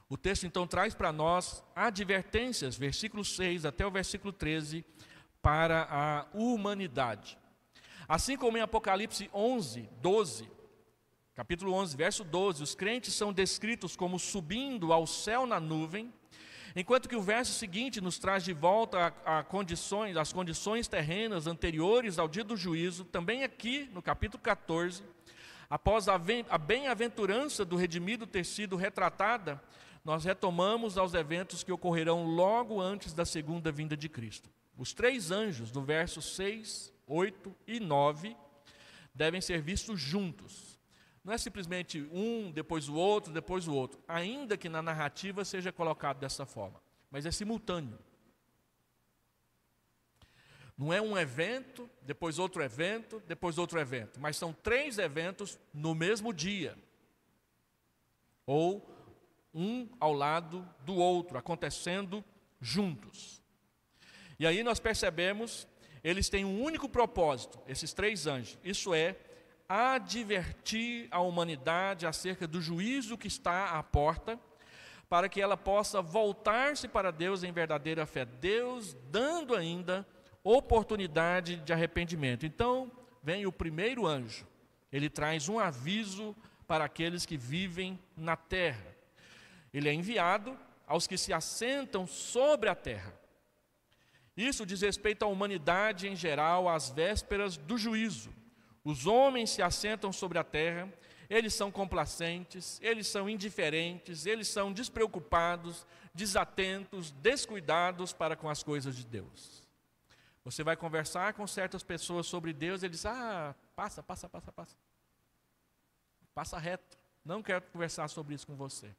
o texto então traz para nós advertências, versículo 6 até o versículo 13, para a humanidade. Assim como em Apocalipse 11, 12, Capítulo 11, verso 12: os crentes são descritos como subindo ao céu na nuvem, enquanto que o verso seguinte nos traz de volta a, a condições, as condições terrenas anteriores ao dia do juízo, também aqui no capítulo 14, após a, a bem-aventurança do redimido ter sido retratada, nós retomamos aos eventos que ocorrerão logo antes da segunda vinda de Cristo. Os três anjos, do verso 6, 8 e 9, devem ser vistos juntos. Não é simplesmente um, depois o outro, depois o outro. Ainda que na narrativa seja colocado dessa forma. Mas é simultâneo. Não é um evento, depois outro evento, depois outro evento. Mas são três eventos no mesmo dia. Ou um ao lado do outro, acontecendo juntos. E aí nós percebemos, eles têm um único propósito, esses três anjos. Isso é advertir a humanidade acerca do juízo que está à porta, para que ela possa voltar-se para Deus em verdadeira fé, Deus dando ainda oportunidade de arrependimento. Então, vem o primeiro anjo. Ele traz um aviso para aqueles que vivem na terra. Ele é enviado aos que se assentam sobre a terra. Isso diz respeito à humanidade em geral, às vésperas do juízo. Os homens se assentam sobre a terra, eles são complacentes, eles são indiferentes, eles são despreocupados, desatentos, descuidados para com as coisas de Deus. Você vai conversar com certas pessoas sobre Deus, eles ah, passa, passa, passa, passa. Passa reto. Não quero conversar sobre isso com você.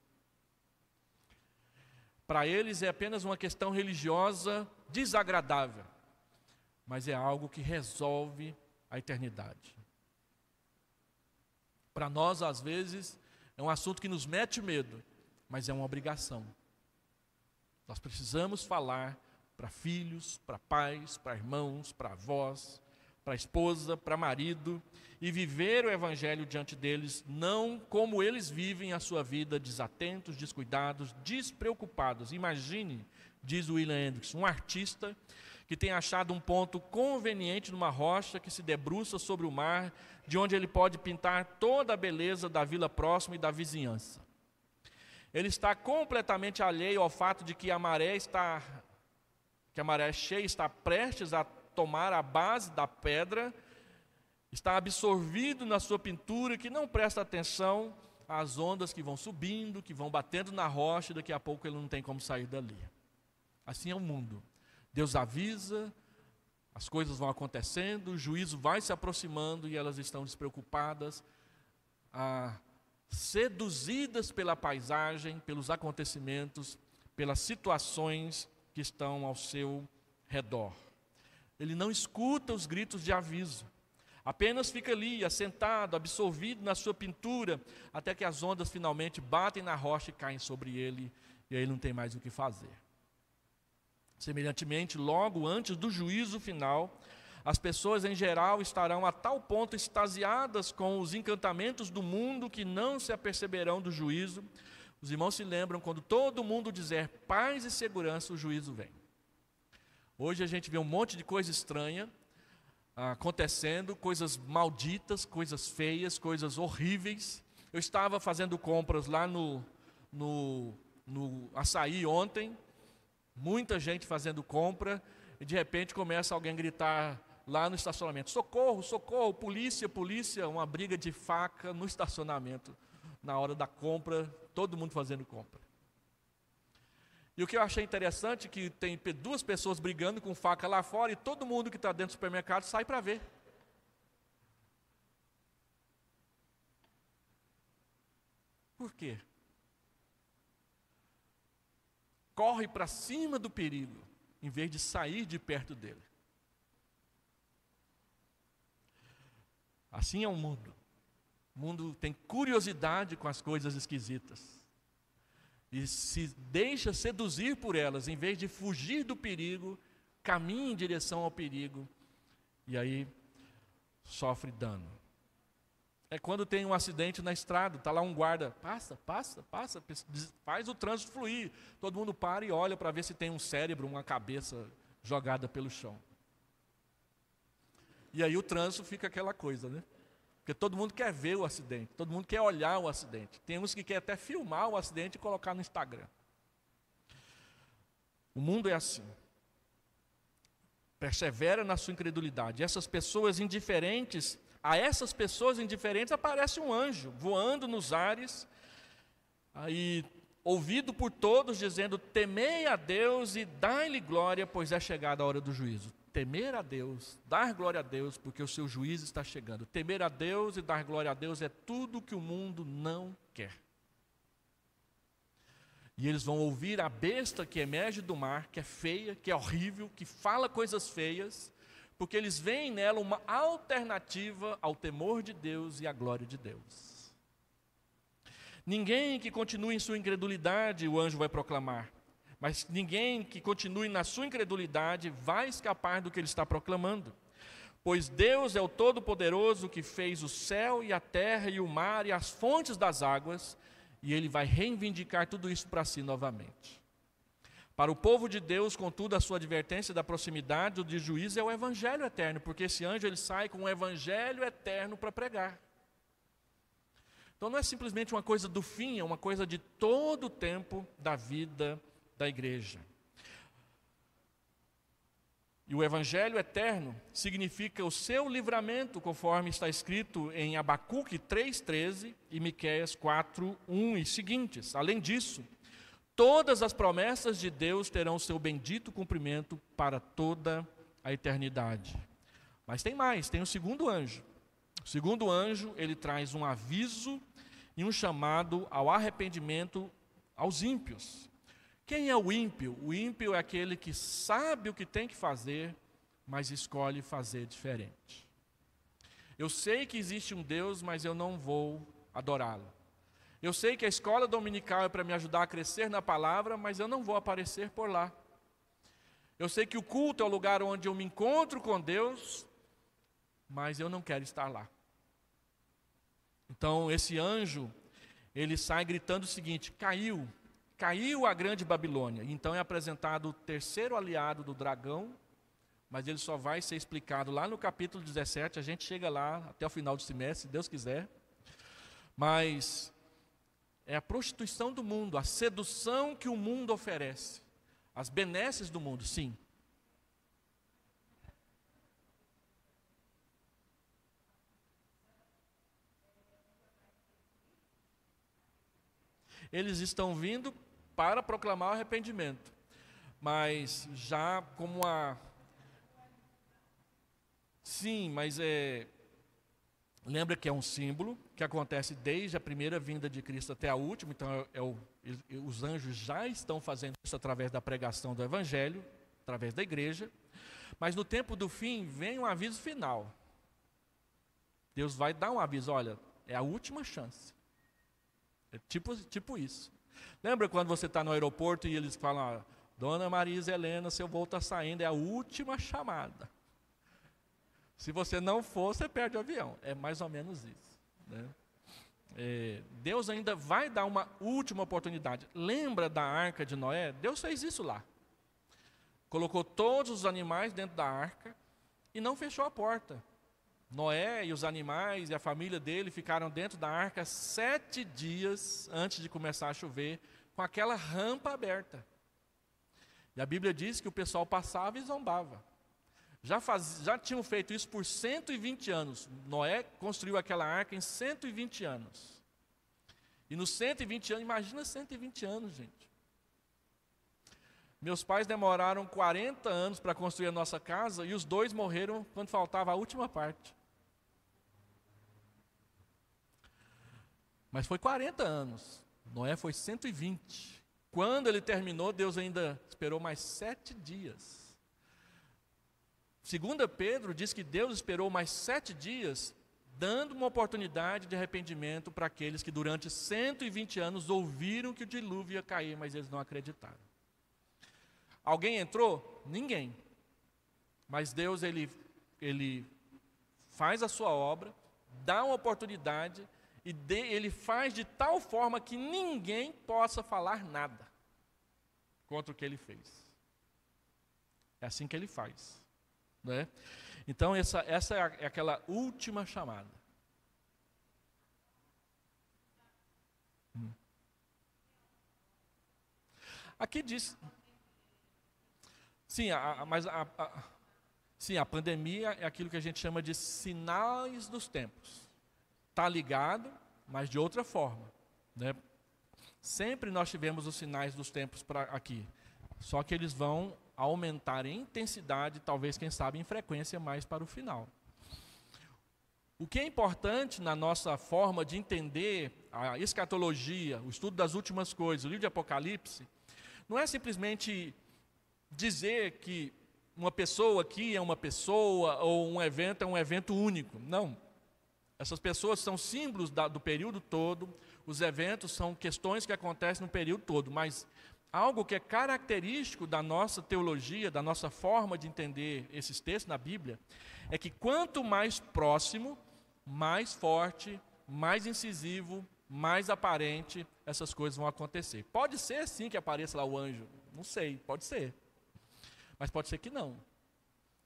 Para eles é apenas uma questão religiosa desagradável, mas é algo que resolve a eternidade. Para nós, às vezes, é um assunto que nos mete medo, mas é uma obrigação. Nós precisamos falar para filhos, para pais, para irmãos, para avós, para esposa, para marido e viver o evangelho diante deles, não como eles vivem a sua vida, desatentos, descuidados, despreocupados. Imagine, diz William Hendricks, um artista que tem achado um ponto conveniente numa rocha que se debruça sobre o mar, de onde ele pode pintar toda a beleza da vila próxima e da vizinhança. Ele está completamente alheio ao fato de que a maré está que a maré cheia está prestes a tomar a base da pedra, está absorvido na sua pintura que não presta atenção às ondas que vão subindo, que vão batendo na rocha e daqui a pouco ele não tem como sair dali. Assim é o mundo. Deus avisa, as coisas vão acontecendo, o juízo vai se aproximando e elas estão despreocupadas, ah, seduzidas pela paisagem, pelos acontecimentos, pelas situações que estão ao seu redor. Ele não escuta os gritos de aviso, apenas fica ali, assentado, absorvido na sua pintura, até que as ondas finalmente batem na rocha e caem sobre ele, e aí ele não tem mais o que fazer. Semelhantemente, logo antes do juízo final, as pessoas em geral estarão a tal ponto extasiadas com os encantamentos do mundo que não se aperceberão do juízo. Os irmãos se lembram quando todo mundo dizer paz e segurança, o juízo vem. Hoje a gente vê um monte de coisa estranha ah, acontecendo, coisas malditas, coisas feias, coisas horríveis. Eu estava fazendo compras lá no, no, no açaí ontem Muita gente fazendo compra e de repente começa alguém a gritar lá no estacionamento: socorro, socorro, polícia, polícia, uma briga de faca no estacionamento, na hora da compra, todo mundo fazendo compra. E o que eu achei interessante é que tem duas pessoas brigando com faca lá fora e todo mundo que está dentro do supermercado sai para ver. Por quê? corre para cima do perigo, em vez de sair de perto dele. Assim é o mundo. O mundo tem curiosidade com as coisas esquisitas. E se deixa seduzir por elas, em vez de fugir do perigo, caminha em direção ao perigo. E aí sofre dano. É quando tem um acidente na estrada, está lá um guarda, passa, passa, passa, faz o trânsito fluir. Todo mundo para e olha para ver se tem um cérebro, uma cabeça jogada pelo chão. E aí o trânsito fica aquela coisa, né? Porque todo mundo quer ver o acidente, todo mundo quer olhar o acidente. Tem uns que quer até filmar o acidente e colocar no Instagram. O mundo é assim. Persevera na sua incredulidade. Essas pessoas indiferentes a essas pessoas indiferentes aparece um anjo voando nos ares, aí ouvido por todos, dizendo: Temei a Deus e dai-lhe glória, pois é chegada a hora do juízo. Temer a Deus, dar glória a Deus, porque o seu juízo está chegando. Temer a Deus e dar glória a Deus é tudo que o mundo não quer. E eles vão ouvir a besta que emerge do mar, que é feia, que é horrível, que fala coisas feias, porque eles veem nela uma alternativa ao temor de Deus e à glória de Deus. Ninguém que continue em sua incredulidade, o anjo vai proclamar, mas ninguém que continue na sua incredulidade vai escapar do que ele está proclamando. Pois Deus é o Todo-Poderoso que fez o céu e a terra e o mar e as fontes das águas, e ele vai reivindicar tudo isso para si novamente. Para o povo de Deus, contudo, a sua advertência da proximidade de juízo é o evangelho eterno, porque esse anjo ele sai com o evangelho eterno para pregar. Então não é simplesmente uma coisa do fim, é uma coisa de todo o tempo da vida da igreja. E o evangelho eterno significa o seu livramento, conforme está escrito em Abacuque 3:13 e Miqueias 4:1 e seguintes. Além disso, Todas as promessas de Deus terão seu bendito cumprimento para toda a eternidade. Mas tem mais, tem o segundo anjo. O segundo anjo, ele traz um aviso e um chamado ao arrependimento aos ímpios. Quem é o ímpio? O ímpio é aquele que sabe o que tem que fazer, mas escolhe fazer diferente. Eu sei que existe um Deus, mas eu não vou adorá-lo. Eu sei que a escola dominical é para me ajudar a crescer na palavra, mas eu não vou aparecer por lá. Eu sei que o culto é o lugar onde eu me encontro com Deus, mas eu não quero estar lá. Então, esse anjo, ele sai gritando o seguinte: caiu, caiu a grande Babilônia. Então é apresentado o terceiro aliado do dragão, mas ele só vai ser explicado lá no capítulo 17. A gente chega lá até o final do semestre, se Deus quiser. Mas é a prostituição do mundo, a sedução que o mundo oferece, as benesses do mundo, sim. Eles estão vindo para proclamar o arrependimento, mas já como a Sim, mas é Lembra que é um símbolo que acontece desde a primeira vinda de Cristo até a última, então é, é o, os anjos já estão fazendo isso através da pregação do Evangelho, através da igreja. Mas no tempo do fim vem um aviso final. Deus vai dar um aviso: olha, é a última chance. É tipo, tipo isso. Lembra quando você está no aeroporto e eles falam: ah, Dona Marisa Helena, seu voo está saindo, é a última chamada. Se você não for, você perde o avião. É mais ou menos isso. Né? É, Deus ainda vai dar uma última oportunidade. Lembra da arca de Noé? Deus fez isso lá. Colocou todos os animais dentro da arca e não fechou a porta. Noé e os animais e a família dele ficaram dentro da arca sete dias antes de começar a chover, com aquela rampa aberta. E a Bíblia diz que o pessoal passava e zombava. Já, faz, já tinham feito isso por 120 anos. Noé construiu aquela arca em 120 anos. E nos 120 anos, imagina 120 anos, gente. Meus pais demoraram 40 anos para construir a nossa casa e os dois morreram quando faltava a última parte. Mas foi 40 anos. Noé foi 120. Quando ele terminou, Deus ainda esperou mais sete dias. Segunda Pedro diz que Deus esperou mais sete dias, dando uma oportunidade de arrependimento para aqueles que durante 120 anos ouviram que o dilúvio ia cair, mas eles não acreditaram. Alguém entrou? Ninguém. Mas Deus ele, ele faz a sua obra, dá uma oportunidade e de, ele faz de tal forma que ninguém possa falar nada contra o que ele fez. É assim que ele faz. Né? Então, essa, essa é, é aquela última chamada. Hum. Aqui diz. Sim, a, a mas a, a, sim, a pandemia é aquilo que a gente chama de sinais dos tempos. Está ligado, mas de outra forma. Né? Sempre nós tivemos os sinais dos tempos para aqui. Só que eles vão a aumentar em intensidade, talvez, quem sabe, em frequência mais para o final. O que é importante na nossa forma de entender a escatologia, o estudo das últimas coisas, o livro de Apocalipse, não é simplesmente dizer que uma pessoa aqui é uma pessoa ou um evento é um evento único. Não. Essas pessoas são símbolos da, do período todo, os eventos são questões que acontecem no período todo, mas algo que é característico da nossa teologia, da nossa forma de entender esses textos na Bíblia, é que quanto mais próximo, mais forte, mais incisivo, mais aparente essas coisas vão acontecer. Pode ser sim que apareça lá o anjo, não sei, pode ser. Mas pode ser que não.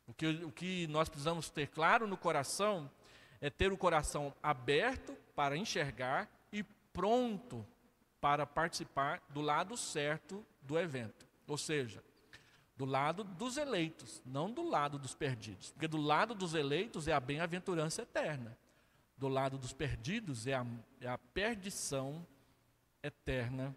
O que, o que nós precisamos ter claro no coração é ter o coração aberto para enxergar e pronto para participar do lado certo do evento. Ou seja, do lado dos eleitos, não do lado dos perdidos. Porque do lado dos eleitos é a bem-aventurança eterna. Do lado dos perdidos é a, é a perdição eterna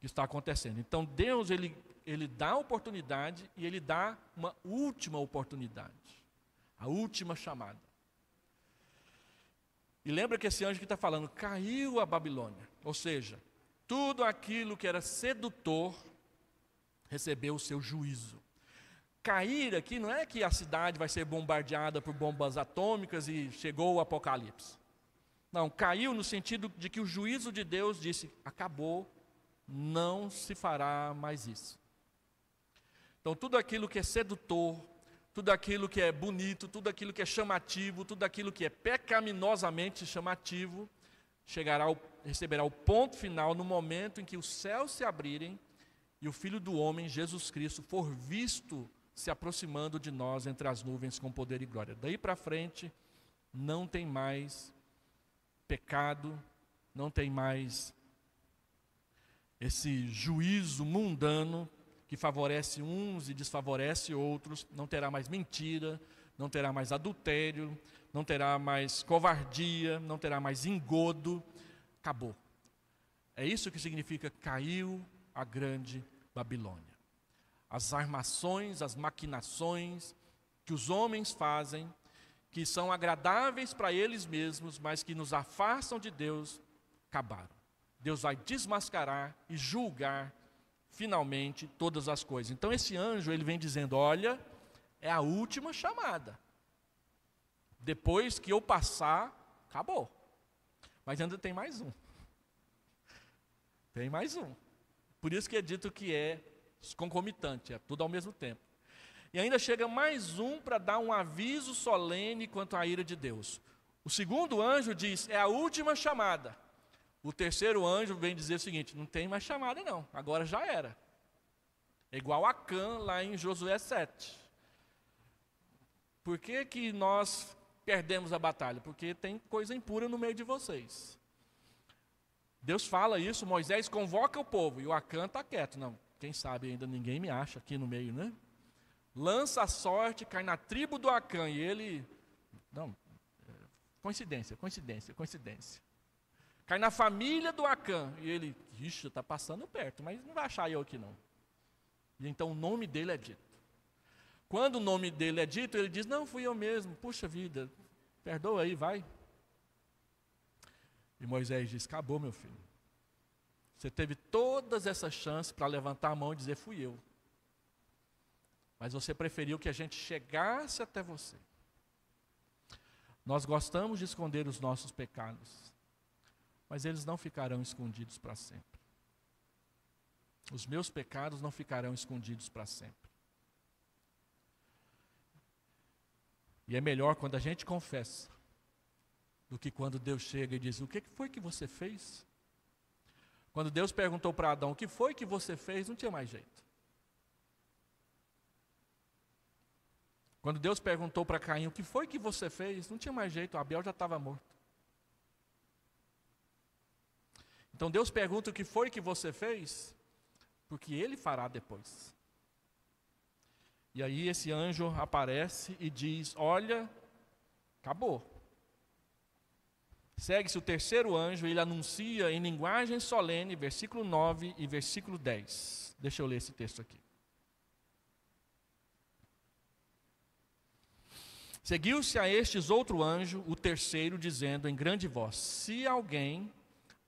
que está acontecendo. Então Deus ele, ele dá oportunidade e ele dá uma última oportunidade, a última chamada. E lembra que esse anjo que está falando, caiu a Babilônia. Ou seja, tudo aquilo que era sedutor recebeu o seu juízo. Cair aqui não é que a cidade vai ser bombardeada por bombas atômicas e chegou o apocalipse. Não, caiu no sentido de que o juízo de Deus disse: acabou, não se fará mais isso. Então, tudo aquilo que é sedutor, tudo aquilo que é bonito, tudo aquilo que é chamativo, tudo aquilo que é pecaminosamente chamativo, chegará ao, receberá o ponto final no momento em que os céus se abrirem e o Filho do Homem, Jesus Cristo, for visto se aproximando de nós entre as nuvens com poder e glória. Daí para frente, não tem mais pecado, não tem mais esse juízo mundano que favorece uns e desfavorece outros, não terá mais mentira, não terá mais adultério, não terá mais covardia, não terá mais engodo. Acabou. É isso que significa caiu a grande Babilônia. As armações, as maquinações que os homens fazem, que são agradáveis para eles mesmos, mas que nos afastam de Deus, acabaram. Deus vai desmascarar e julgar finalmente todas as coisas. Então esse anjo, ele vem dizendo: "Olha, é a última chamada. Depois que eu passar, acabou. Mas ainda tem mais um. Tem mais um. Por isso que é dito que é concomitante, é tudo ao mesmo tempo. E ainda chega mais um para dar um aviso solene quanto à ira de Deus. O segundo anjo diz: é a última chamada. O terceiro anjo vem dizer o seguinte: não tem mais chamada, não, agora já era. É igual a Cã lá em Josué 7. Por que, que nós perdemos a batalha? Porque tem coisa impura no meio de vocês. Deus fala isso, Moisés convoca o povo e o Acã está quieto. Não, quem sabe ainda ninguém me acha aqui no meio, né? Lança a sorte, cai na tribo do Acã e ele. Não, é, coincidência, coincidência, coincidência. Cai na família do Acã. E ele, ixi, está passando perto, mas não vai achar eu aqui não. E então o nome dele é dito. Quando o nome dele é dito, ele diz: Não, fui eu mesmo, puxa vida, perdoa aí, vai. E Moisés diz: Acabou, meu filho. Você teve todas essas chances para levantar a mão e dizer: Fui eu. Mas você preferiu que a gente chegasse até você. Nós gostamos de esconder os nossos pecados mas eles não ficarão escondidos para sempre. Os meus pecados não ficarão escondidos para sempre. E é melhor quando a gente confessa do que quando Deus chega e diz: O que foi que você fez? Quando Deus perguntou para Adão: O que foi que você fez? Não tinha mais jeito. Quando Deus perguntou para Caim: O que foi que você fez? Não tinha mais jeito, Abel já estava morto. Então Deus pergunta o que foi que você fez, porque Ele fará depois. E aí esse anjo aparece e diz: Olha, acabou. Segue-se o terceiro anjo, ele anuncia em linguagem solene, versículo 9 e versículo 10. Deixa eu ler esse texto aqui. Seguiu-se a estes outro anjo, o terceiro, dizendo em grande voz: Se alguém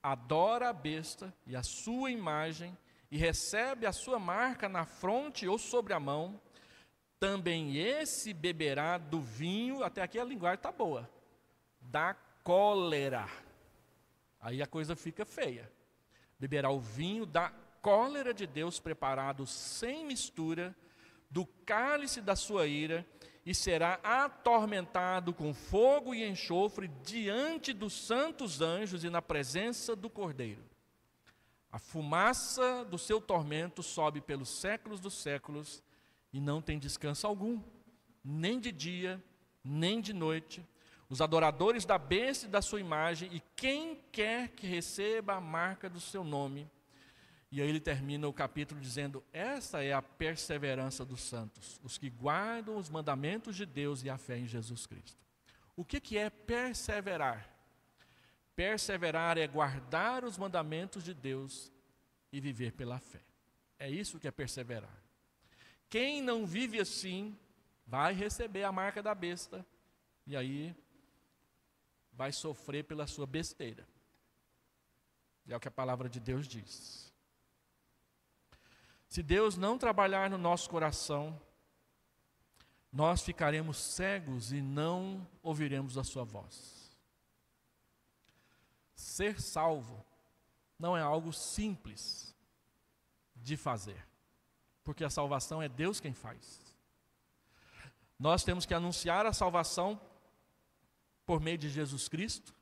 adora a besta e a sua imagem e recebe a sua marca na fronte ou sobre a mão, também esse beberá do vinho, até aqui a linguagem está boa, da cólera. Aí a coisa fica feia. Beberá o vinho da cólera de Deus preparado sem mistura, do cálice da sua ira, e será atormentado com fogo e enxofre diante dos santos anjos e na presença do Cordeiro. A fumaça do seu tormento sobe pelos séculos dos séculos e não tem descanso algum, nem de dia, nem de noite. Os adoradores da besta e da sua imagem, e quem quer que receba a marca do seu nome, e aí ele termina o capítulo dizendo: Essa é a perseverança dos santos, os que guardam os mandamentos de Deus e a fé em Jesus Cristo. O que, que é perseverar? Perseverar é guardar os mandamentos de Deus e viver pela fé. É isso que é perseverar. Quem não vive assim vai receber a marca da besta e aí vai sofrer pela sua besteira. E é o que a palavra de Deus diz. Se Deus não trabalhar no nosso coração, nós ficaremos cegos e não ouviremos a sua voz. Ser salvo não é algo simples de fazer, porque a salvação é Deus quem faz. Nós temos que anunciar a salvação por meio de Jesus Cristo,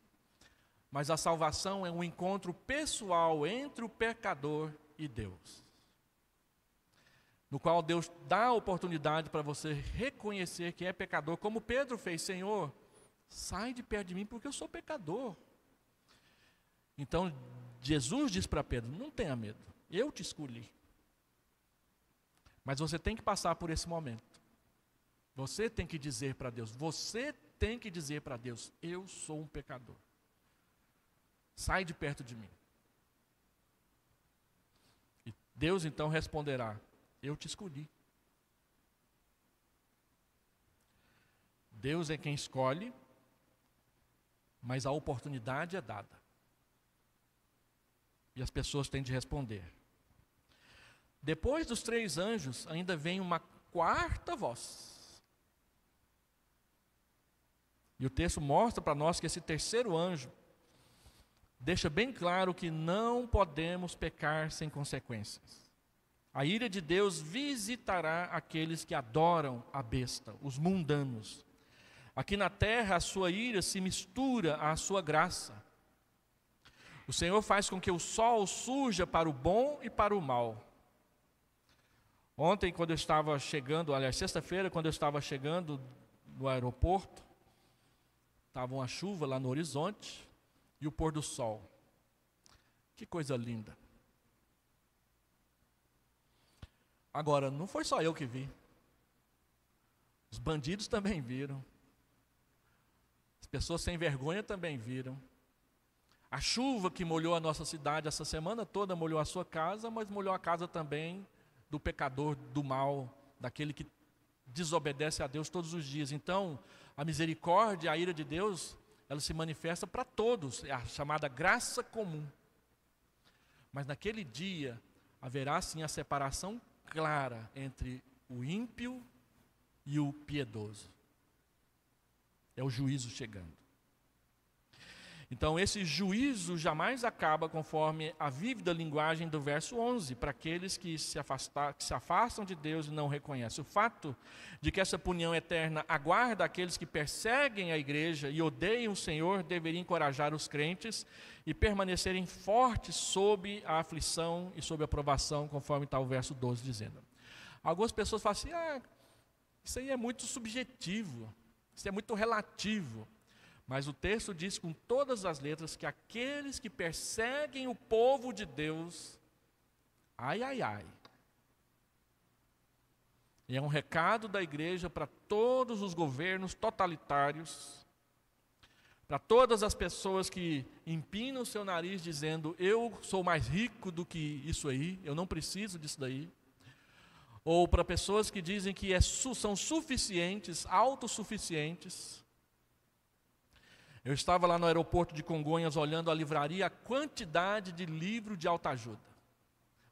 mas a salvação é um encontro pessoal entre o pecador e Deus no qual Deus dá a oportunidade para você reconhecer que é pecador, como Pedro fez, Senhor, sai de perto de mim porque eu sou pecador. Então Jesus diz para Pedro: não tenha medo, eu te escolhi. Mas você tem que passar por esse momento. Você tem que dizer para Deus, você tem que dizer para Deus, eu sou um pecador. Sai de perto de mim. E Deus então responderá: eu te escolhi. Deus é quem escolhe, mas a oportunidade é dada. E as pessoas têm de responder. Depois dos três anjos, ainda vem uma quarta voz. E o texto mostra para nós que esse terceiro anjo deixa bem claro que não podemos pecar sem consequências. A ira de Deus visitará aqueles que adoram a besta, os mundanos. Aqui na terra, a sua ira se mistura à sua graça. O Senhor faz com que o sol surja para o bom e para o mal. Ontem, quando eu estava chegando, aliás, sexta-feira, quando eu estava chegando no aeroporto, estava uma chuva lá no horizonte e o pôr do sol. Que coisa linda. Agora, não foi só eu que vi. Os bandidos também viram. As pessoas sem vergonha também viram. A chuva que molhou a nossa cidade essa semana toda molhou a sua casa, mas molhou a casa também do pecador, do mal, daquele que desobedece a Deus todos os dias. Então, a misericórdia, a ira de Deus, ela se manifesta para todos, é a chamada graça comum. Mas naquele dia haverá sim a separação clara entre o ímpio e o piedoso. É o juízo chegando. Então, esse juízo jamais acaba conforme a vívida linguagem do verso 11, para aqueles que se, afastar, que se afastam de Deus e não reconhecem. O fato de que essa punião eterna aguarda aqueles que perseguem a igreja e odeiam o Senhor deveria encorajar os crentes e permanecerem fortes sob a aflição e sob a provação, conforme está o verso 12 dizendo. Algumas pessoas falam assim: ah, isso aí é muito subjetivo, isso é muito relativo. Mas o texto diz com todas as letras que aqueles que perseguem o povo de Deus, ai, ai, ai. E é um recado da igreja para todos os governos totalitários, para todas as pessoas que empinam o seu nariz dizendo: eu sou mais rico do que isso aí, eu não preciso disso daí ou para pessoas que dizem que é, são suficientes, autossuficientes, eu estava lá no aeroporto de Congonhas olhando a livraria, a quantidade de livro de alta ajuda.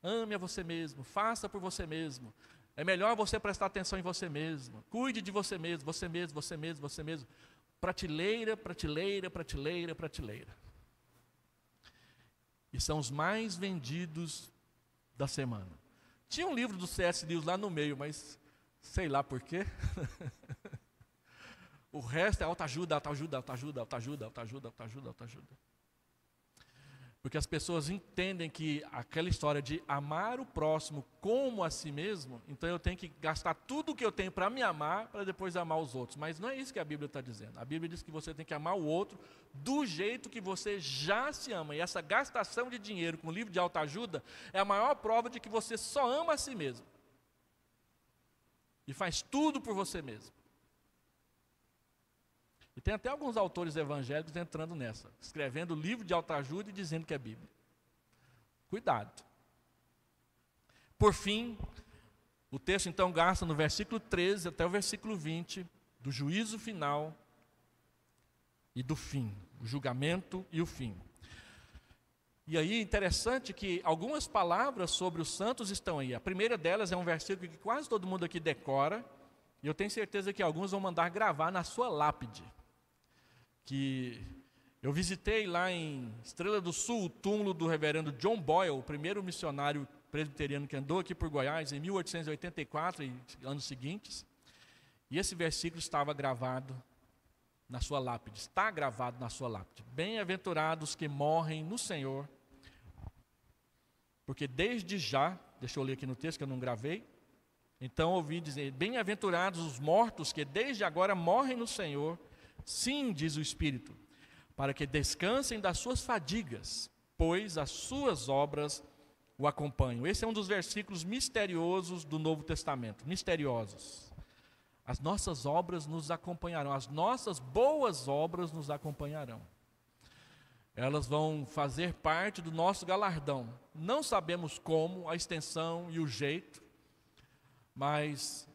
Ame a você mesmo, faça por você mesmo. É melhor você prestar atenção em você mesmo. Cuide de você mesmo, você mesmo, você mesmo, você mesmo. Prateleira, prateleira, prateleira, prateleira. E são os mais vendidos da semana. Tinha um livro do C.S. Lewis lá no meio, mas sei lá porquê. O resto é autoajuda, autoajuda, autoajuda, autoajuda, autoajuda, autoajuda, autoajuda. Porque as pessoas entendem que aquela história de amar o próximo como a si mesmo, então eu tenho que gastar tudo o que eu tenho para me amar, para depois amar os outros. Mas não é isso que a Bíblia está dizendo. A Bíblia diz que você tem que amar o outro do jeito que você já se ama. E essa gastação de dinheiro com livro de autoajuda é a maior prova de que você só ama a si mesmo. E faz tudo por você mesmo. E tem até alguns autores evangélicos entrando nessa, escrevendo livro de autoajuda e dizendo que é Bíblia. Cuidado. Por fim, o texto então gasta no versículo 13 até o versículo 20 do juízo final e do fim, o julgamento e o fim. E aí, interessante que algumas palavras sobre os santos estão aí. A primeira delas é um versículo que quase todo mundo aqui decora, e eu tenho certeza que alguns vão mandar gravar na sua lápide que eu visitei lá em Estrela do Sul o túmulo do reverendo John Boyle, o primeiro missionário presbiteriano que andou aqui por Goiás em 1884 e anos seguintes. E esse versículo estava gravado na sua lápide, está gravado na sua lápide. Bem-aventurados que morrem no Senhor, porque desde já, deixa eu ler aqui no texto que eu não gravei, então ouvi dizer: Bem-aventurados os mortos que desde agora morrem no Senhor, Sim, diz o Espírito, para que descansem das suas fadigas, pois as suas obras o acompanham. Esse é um dos versículos misteriosos do Novo Testamento, misteriosos. As nossas obras nos acompanharão, as nossas boas obras nos acompanharão. Elas vão fazer parte do nosso galardão. Não sabemos como, a extensão e o jeito, mas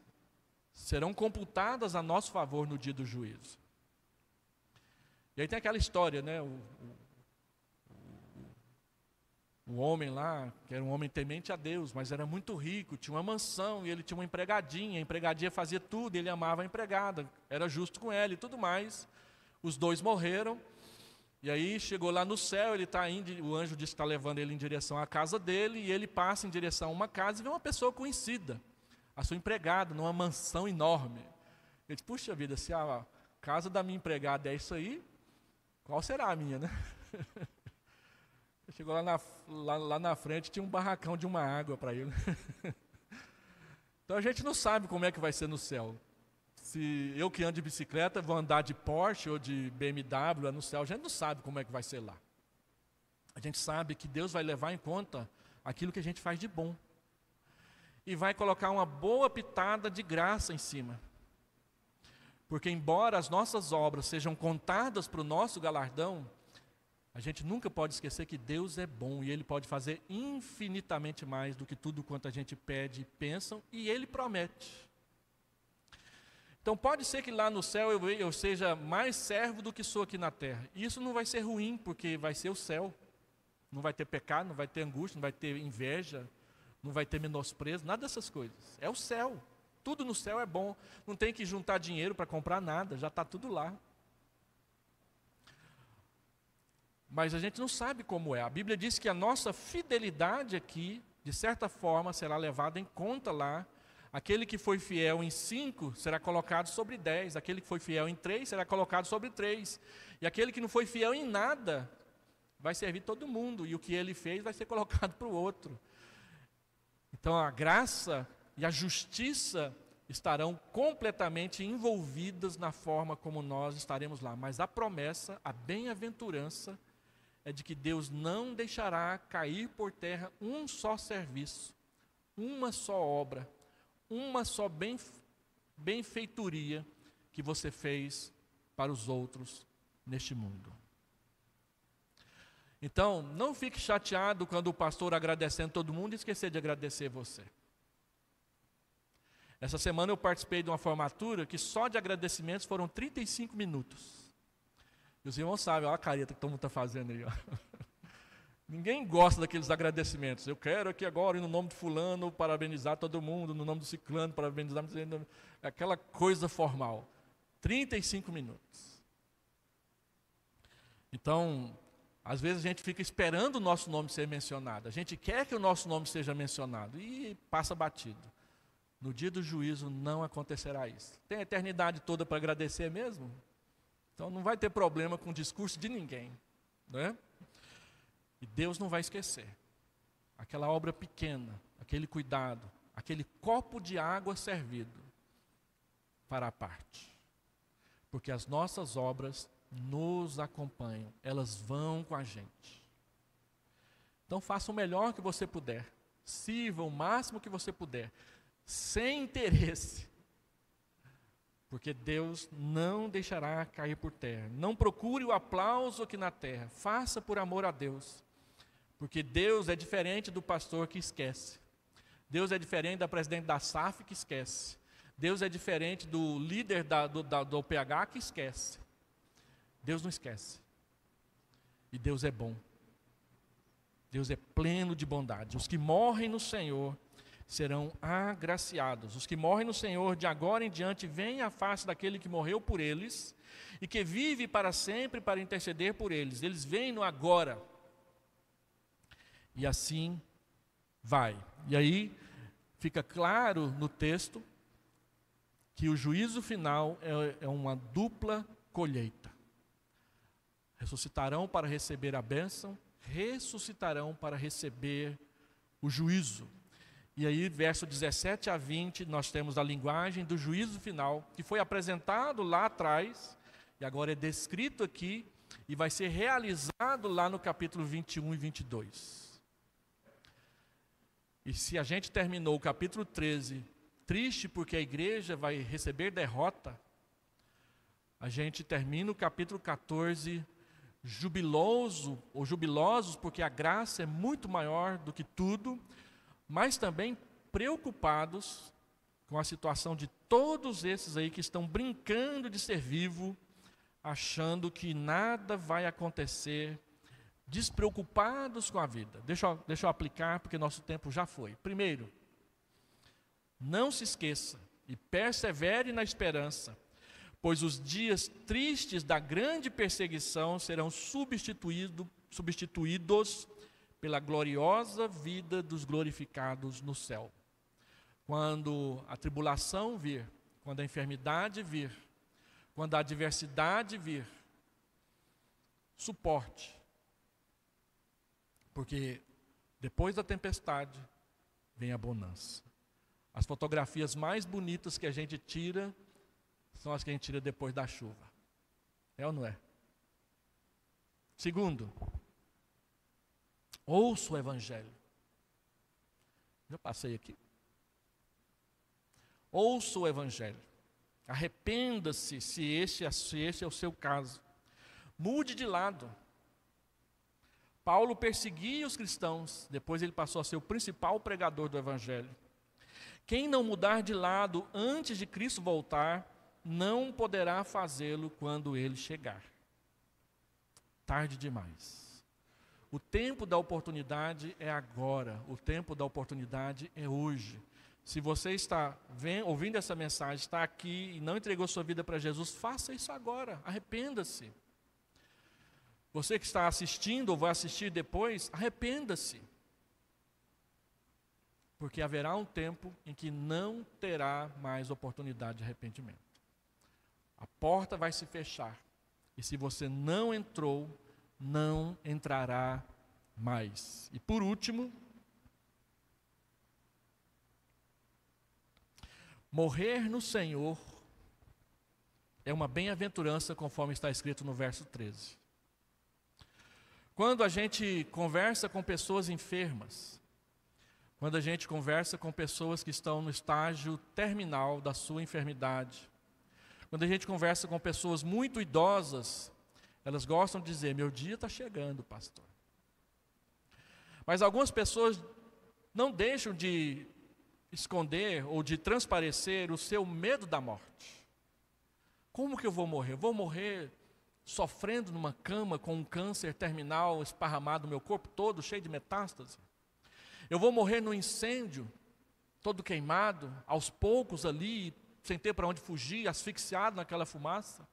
serão computadas a nosso favor no dia do juízo. E aí tem aquela história, né? O, o, homem lá, que era um homem temente a Deus, mas era muito rico, tinha uma mansão e ele tinha uma empregadinha, a empregadinha fazia tudo, ele amava a empregada, era justo com ela e tudo mais. Os dois morreram. E aí chegou lá no céu, ele tá indo, o anjo disse que está levando ele em direção à casa dele, e ele passa em direção a uma casa e vê uma pessoa conhecida, a sua empregada, numa mansão enorme. Ele diz, puxa vida, se a casa da minha empregada é isso aí, qual será a minha, né? Chegou lá na, lá, lá na frente, tinha um barracão de uma água para ele. Então a gente não sabe como é que vai ser no céu. Se eu que ando de bicicleta vou andar de Porsche ou de BMW no céu, a gente não sabe como é que vai ser lá. A gente sabe que Deus vai levar em conta aquilo que a gente faz de bom. E vai colocar uma boa pitada de graça em cima. Porque, embora as nossas obras sejam contadas para o nosso galardão, a gente nunca pode esquecer que Deus é bom e Ele pode fazer infinitamente mais do que tudo quanto a gente pede e pensa, e Ele promete. Então, pode ser que lá no céu eu, eu seja mais servo do que sou aqui na terra. E isso não vai ser ruim, porque vai ser o céu. Não vai ter pecado, não vai ter angústia, não vai ter inveja, não vai ter menosprezo, nada dessas coisas. É o céu. Tudo no céu é bom. Não tem que juntar dinheiro para comprar nada, já está tudo lá. Mas a gente não sabe como é. A Bíblia diz que a nossa fidelidade aqui, de certa forma, será levada em conta lá. Aquele que foi fiel em cinco será colocado sobre dez. Aquele que foi fiel em três será colocado sobre três. E aquele que não foi fiel em nada vai servir todo mundo. E o que ele fez vai ser colocado para o outro. Então a graça e a justiça estarão completamente envolvidas na forma como nós estaremos lá. Mas a promessa, a bem-aventurança, é de que Deus não deixará cair por terra um só serviço, uma só obra, uma só bem, benfeitoria que você fez para os outros neste mundo. Então, não fique chateado quando o pastor agradecendo todo mundo e esquecer de agradecer você. Essa semana eu participei de uma formatura que só de agradecimentos foram 35 minutos. E os irmãos sabem, olha a careta que todo mundo está fazendo aí. Ó. Ninguém gosta daqueles agradecimentos. Eu quero aqui agora, no nome de fulano, parabenizar todo mundo, no nome do ciclano, parabenizar... Aquela coisa formal. 35 minutos. Então, às vezes a gente fica esperando o nosso nome ser mencionado. A gente quer que o nosso nome seja mencionado e passa batido. No dia do juízo não acontecerá isso. Tem a eternidade toda para agradecer mesmo? Então não vai ter problema com o discurso de ninguém. Né? E Deus não vai esquecer. Aquela obra pequena, aquele cuidado, aquele copo de água servido para a parte. Porque as nossas obras nos acompanham, elas vão com a gente. Então faça o melhor que você puder, sirva o máximo que você puder, sem interesse. Porque Deus não deixará cair por terra. Não procure o aplauso aqui na terra. Faça por amor a Deus. Porque Deus é diferente do pastor que esquece. Deus é diferente da presidente da SAF que esquece. Deus é diferente do líder da, do, da, do PH que esquece. Deus não esquece. E Deus é bom. Deus é pleno de bondade. Os que morrem no Senhor serão agraciados. Os que morrem no Senhor de agora em diante vêm à face daquele que morreu por eles e que vive para sempre para interceder por eles. Eles vêm no agora. E assim vai. E aí fica claro no texto que o juízo final é, é uma dupla colheita. Ressuscitarão para receber a bênção, ressuscitarão para receber o juízo. E aí, verso 17 a 20, nós temos a linguagem do juízo final, que foi apresentado lá atrás, e agora é descrito aqui, e vai ser realizado lá no capítulo 21 e 22. E se a gente terminou o capítulo 13, triste porque a igreja vai receber derrota, a gente termina o capítulo 14 jubiloso ou jubilosos porque a graça é muito maior do que tudo mas também preocupados com a situação de todos esses aí que estão brincando de ser vivo, achando que nada vai acontecer, despreocupados com a vida. Deixa eu, deixa eu aplicar, porque nosso tempo já foi. Primeiro, não se esqueça e persevere na esperança, pois os dias tristes da grande perseguição serão substituído, substituídos pela gloriosa vida dos glorificados no céu. Quando a tribulação vir, quando a enfermidade vir, quando a adversidade vir, suporte. Porque depois da tempestade vem a bonança. As fotografias mais bonitas que a gente tira são as que a gente tira depois da chuva. É ou não é? Segundo, Ouça o Evangelho. Já passei aqui. Ouça o Evangelho. Arrependa-se se esse, se esse é o seu caso. Mude de lado. Paulo perseguia os cristãos, depois ele passou a ser o principal pregador do Evangelho. Quem não mudar de lado antes de Cristo voltar, não poderá fazê-lo quando ele chegar. Tarde demais. O tempo da oportunidade é agora, o tempo da oportunidade é hoje. Se você está vem, ouvindo essa mensagem, está aqui e não entregou sua vida para Jesus, faça isso agora, arrependa-se. Você que está assistindo ou vai assistir depois, arrependa-se. Porque haverá um tempo em que não terá mais oportunidade de arrependimento. A porta vai se fechar. E se você não entrou, não entrará mais. E por último, morrer no Senhor é uma bem-aventurança, conforme está escrito no verso 13. Quando a gente conversa com pessoas enfermas, quando a gente conversa com pessoas que estão no estágio terminal da sua enfermidade, quando a gente conversa com pessoas muito idosas elas gostam de dizer: meu dia está chegando, pastor. Mas algumas pessoas não deixam de esconder ou de transparecer o seu medo da morte. Como que eu vou morrer? vou morrer sofrendo numa cama com um câncer terminal esparramado no meu corpo todo, cheio de metástase? Eu vou morrer num incêndio, todo queimado, aos poucos ali, sem ter para onde fugir, asfixiado naquela fumaça?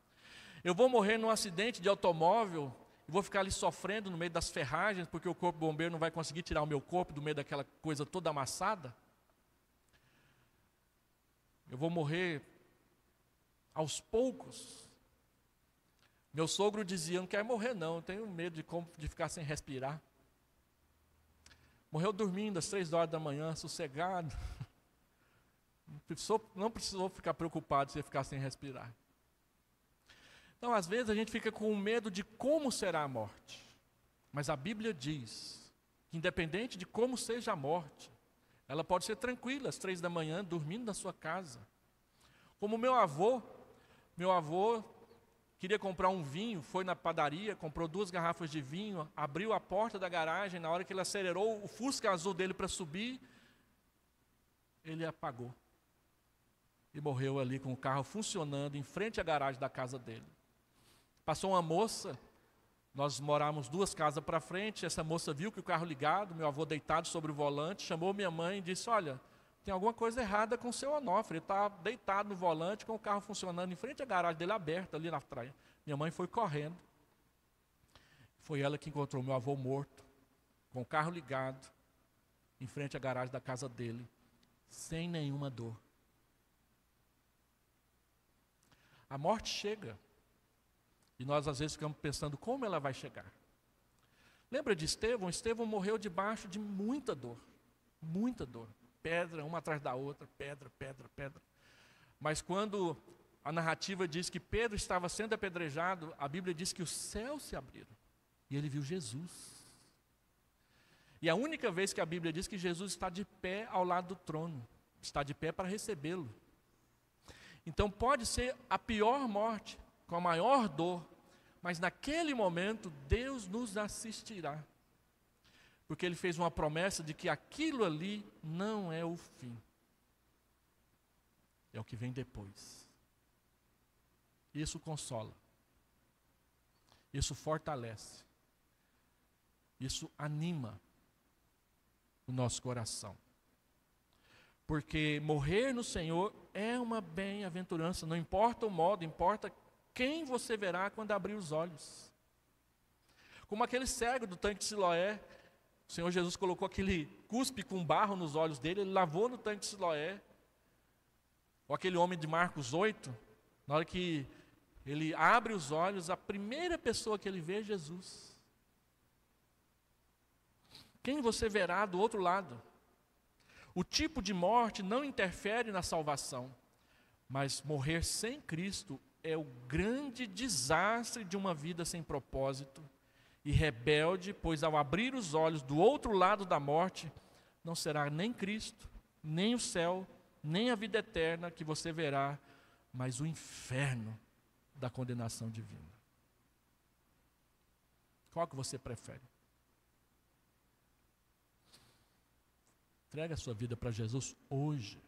Eu vou morrer num acidente de automóvel e vou ficar ali sofrendo no meio das ferragens, porque o corpo bombeiro não vai conseguir tirar o meu corpo do meio daquela coisa toda amassada? Eu vou morrer aos poucos. Meu sogro dizia: Não quero morrer, não, eu tenho medo de, como, de ficar sem respirar. Morreu dormindo às três horas da manhã, sossegado. Não precisou, não precisou ficar preocupado se ficar sem respirar. Então, às vezes a gente fica com medo de como será a morte. Mas a Bíblia diz que, independente de como seja a morte, ela pode ser tranquila às três da manhã, dormindo na sua casa. Como meu avô, meu avô queria comprar um vinho, foi na padaria, comprou duas garrafas de vinho, abriu a porta da garagem, na hora que ele acelerou o fusca azul dele para subir, ele apagou. E morreu ali com o carro funcionando em frente à garagem da casa dele. Passou uma moça, nós morávamos duas casas para frente, essa moça viu que o carro ligado, meu avô deitado sobre o volante, chamou minha mãe e disse: Olha, tem alguma coisa errada com o seu Onofre, ele está deitado no volante, com o carro funcionando em frente à garagem dele aberta ali na praia. Minha mãe foi correndo. Foi ela que encontrou meu avô morto, com o carro ligado, em frente à garagem da casa dele, sem nenhuma dor. A morte chega. E nós às vezes ficamos pensando como ela vai chegar. Lembra de Estevão? Estevão morreu debaixo de muita dor, muita dor. Pedra, uma atrás da outra, pedra, pedra, pedra. Mas quando a narrativa diz que Pedro estava sendo apedrejado, a Bíblia diz que os céus se abriram e ele viu Jesus. E a única vez que a Bíblia diz que Jesus está de pé ao lado do trono, está de pé para recebê-lo. Então pode ser a pior morte, com a maior dor, mas naquele momento, Deus nos assistirá. Porque Ele fez uma promessa de que aquilo ali não é o fim. É o que vem depois. Isso consola. Isso fortalece. Isso anima o nosso coração. Porque morrer no Senhor é uma bem-aventurança, não importa o modo, importa quem você verá quando abrir os olhos? Como aquele cego do tanque de Siloé, o Senhor Jesus colocou aquele cuspe com barro nos olhos dele, ele lavou no tanque de Siloé. Ou aquele homem de Marcos 8, na hora que ele abre os olhos, a primeira pessoa que ele vê é Jesus. Quem você verá do outro lado? O tipo de morte não interfere na salvação, mas morrer sem Cristo é o grande desastre de uma vida sem propósito e rebelde, pois ao abrir os olhos do outro lado da morte, não será nem Cristo, nem o céu, nem a vida eterna que você verá, mas o inferno da condenação divina. Qual que você prefere? Entrega a sua vida para Jesus hoje.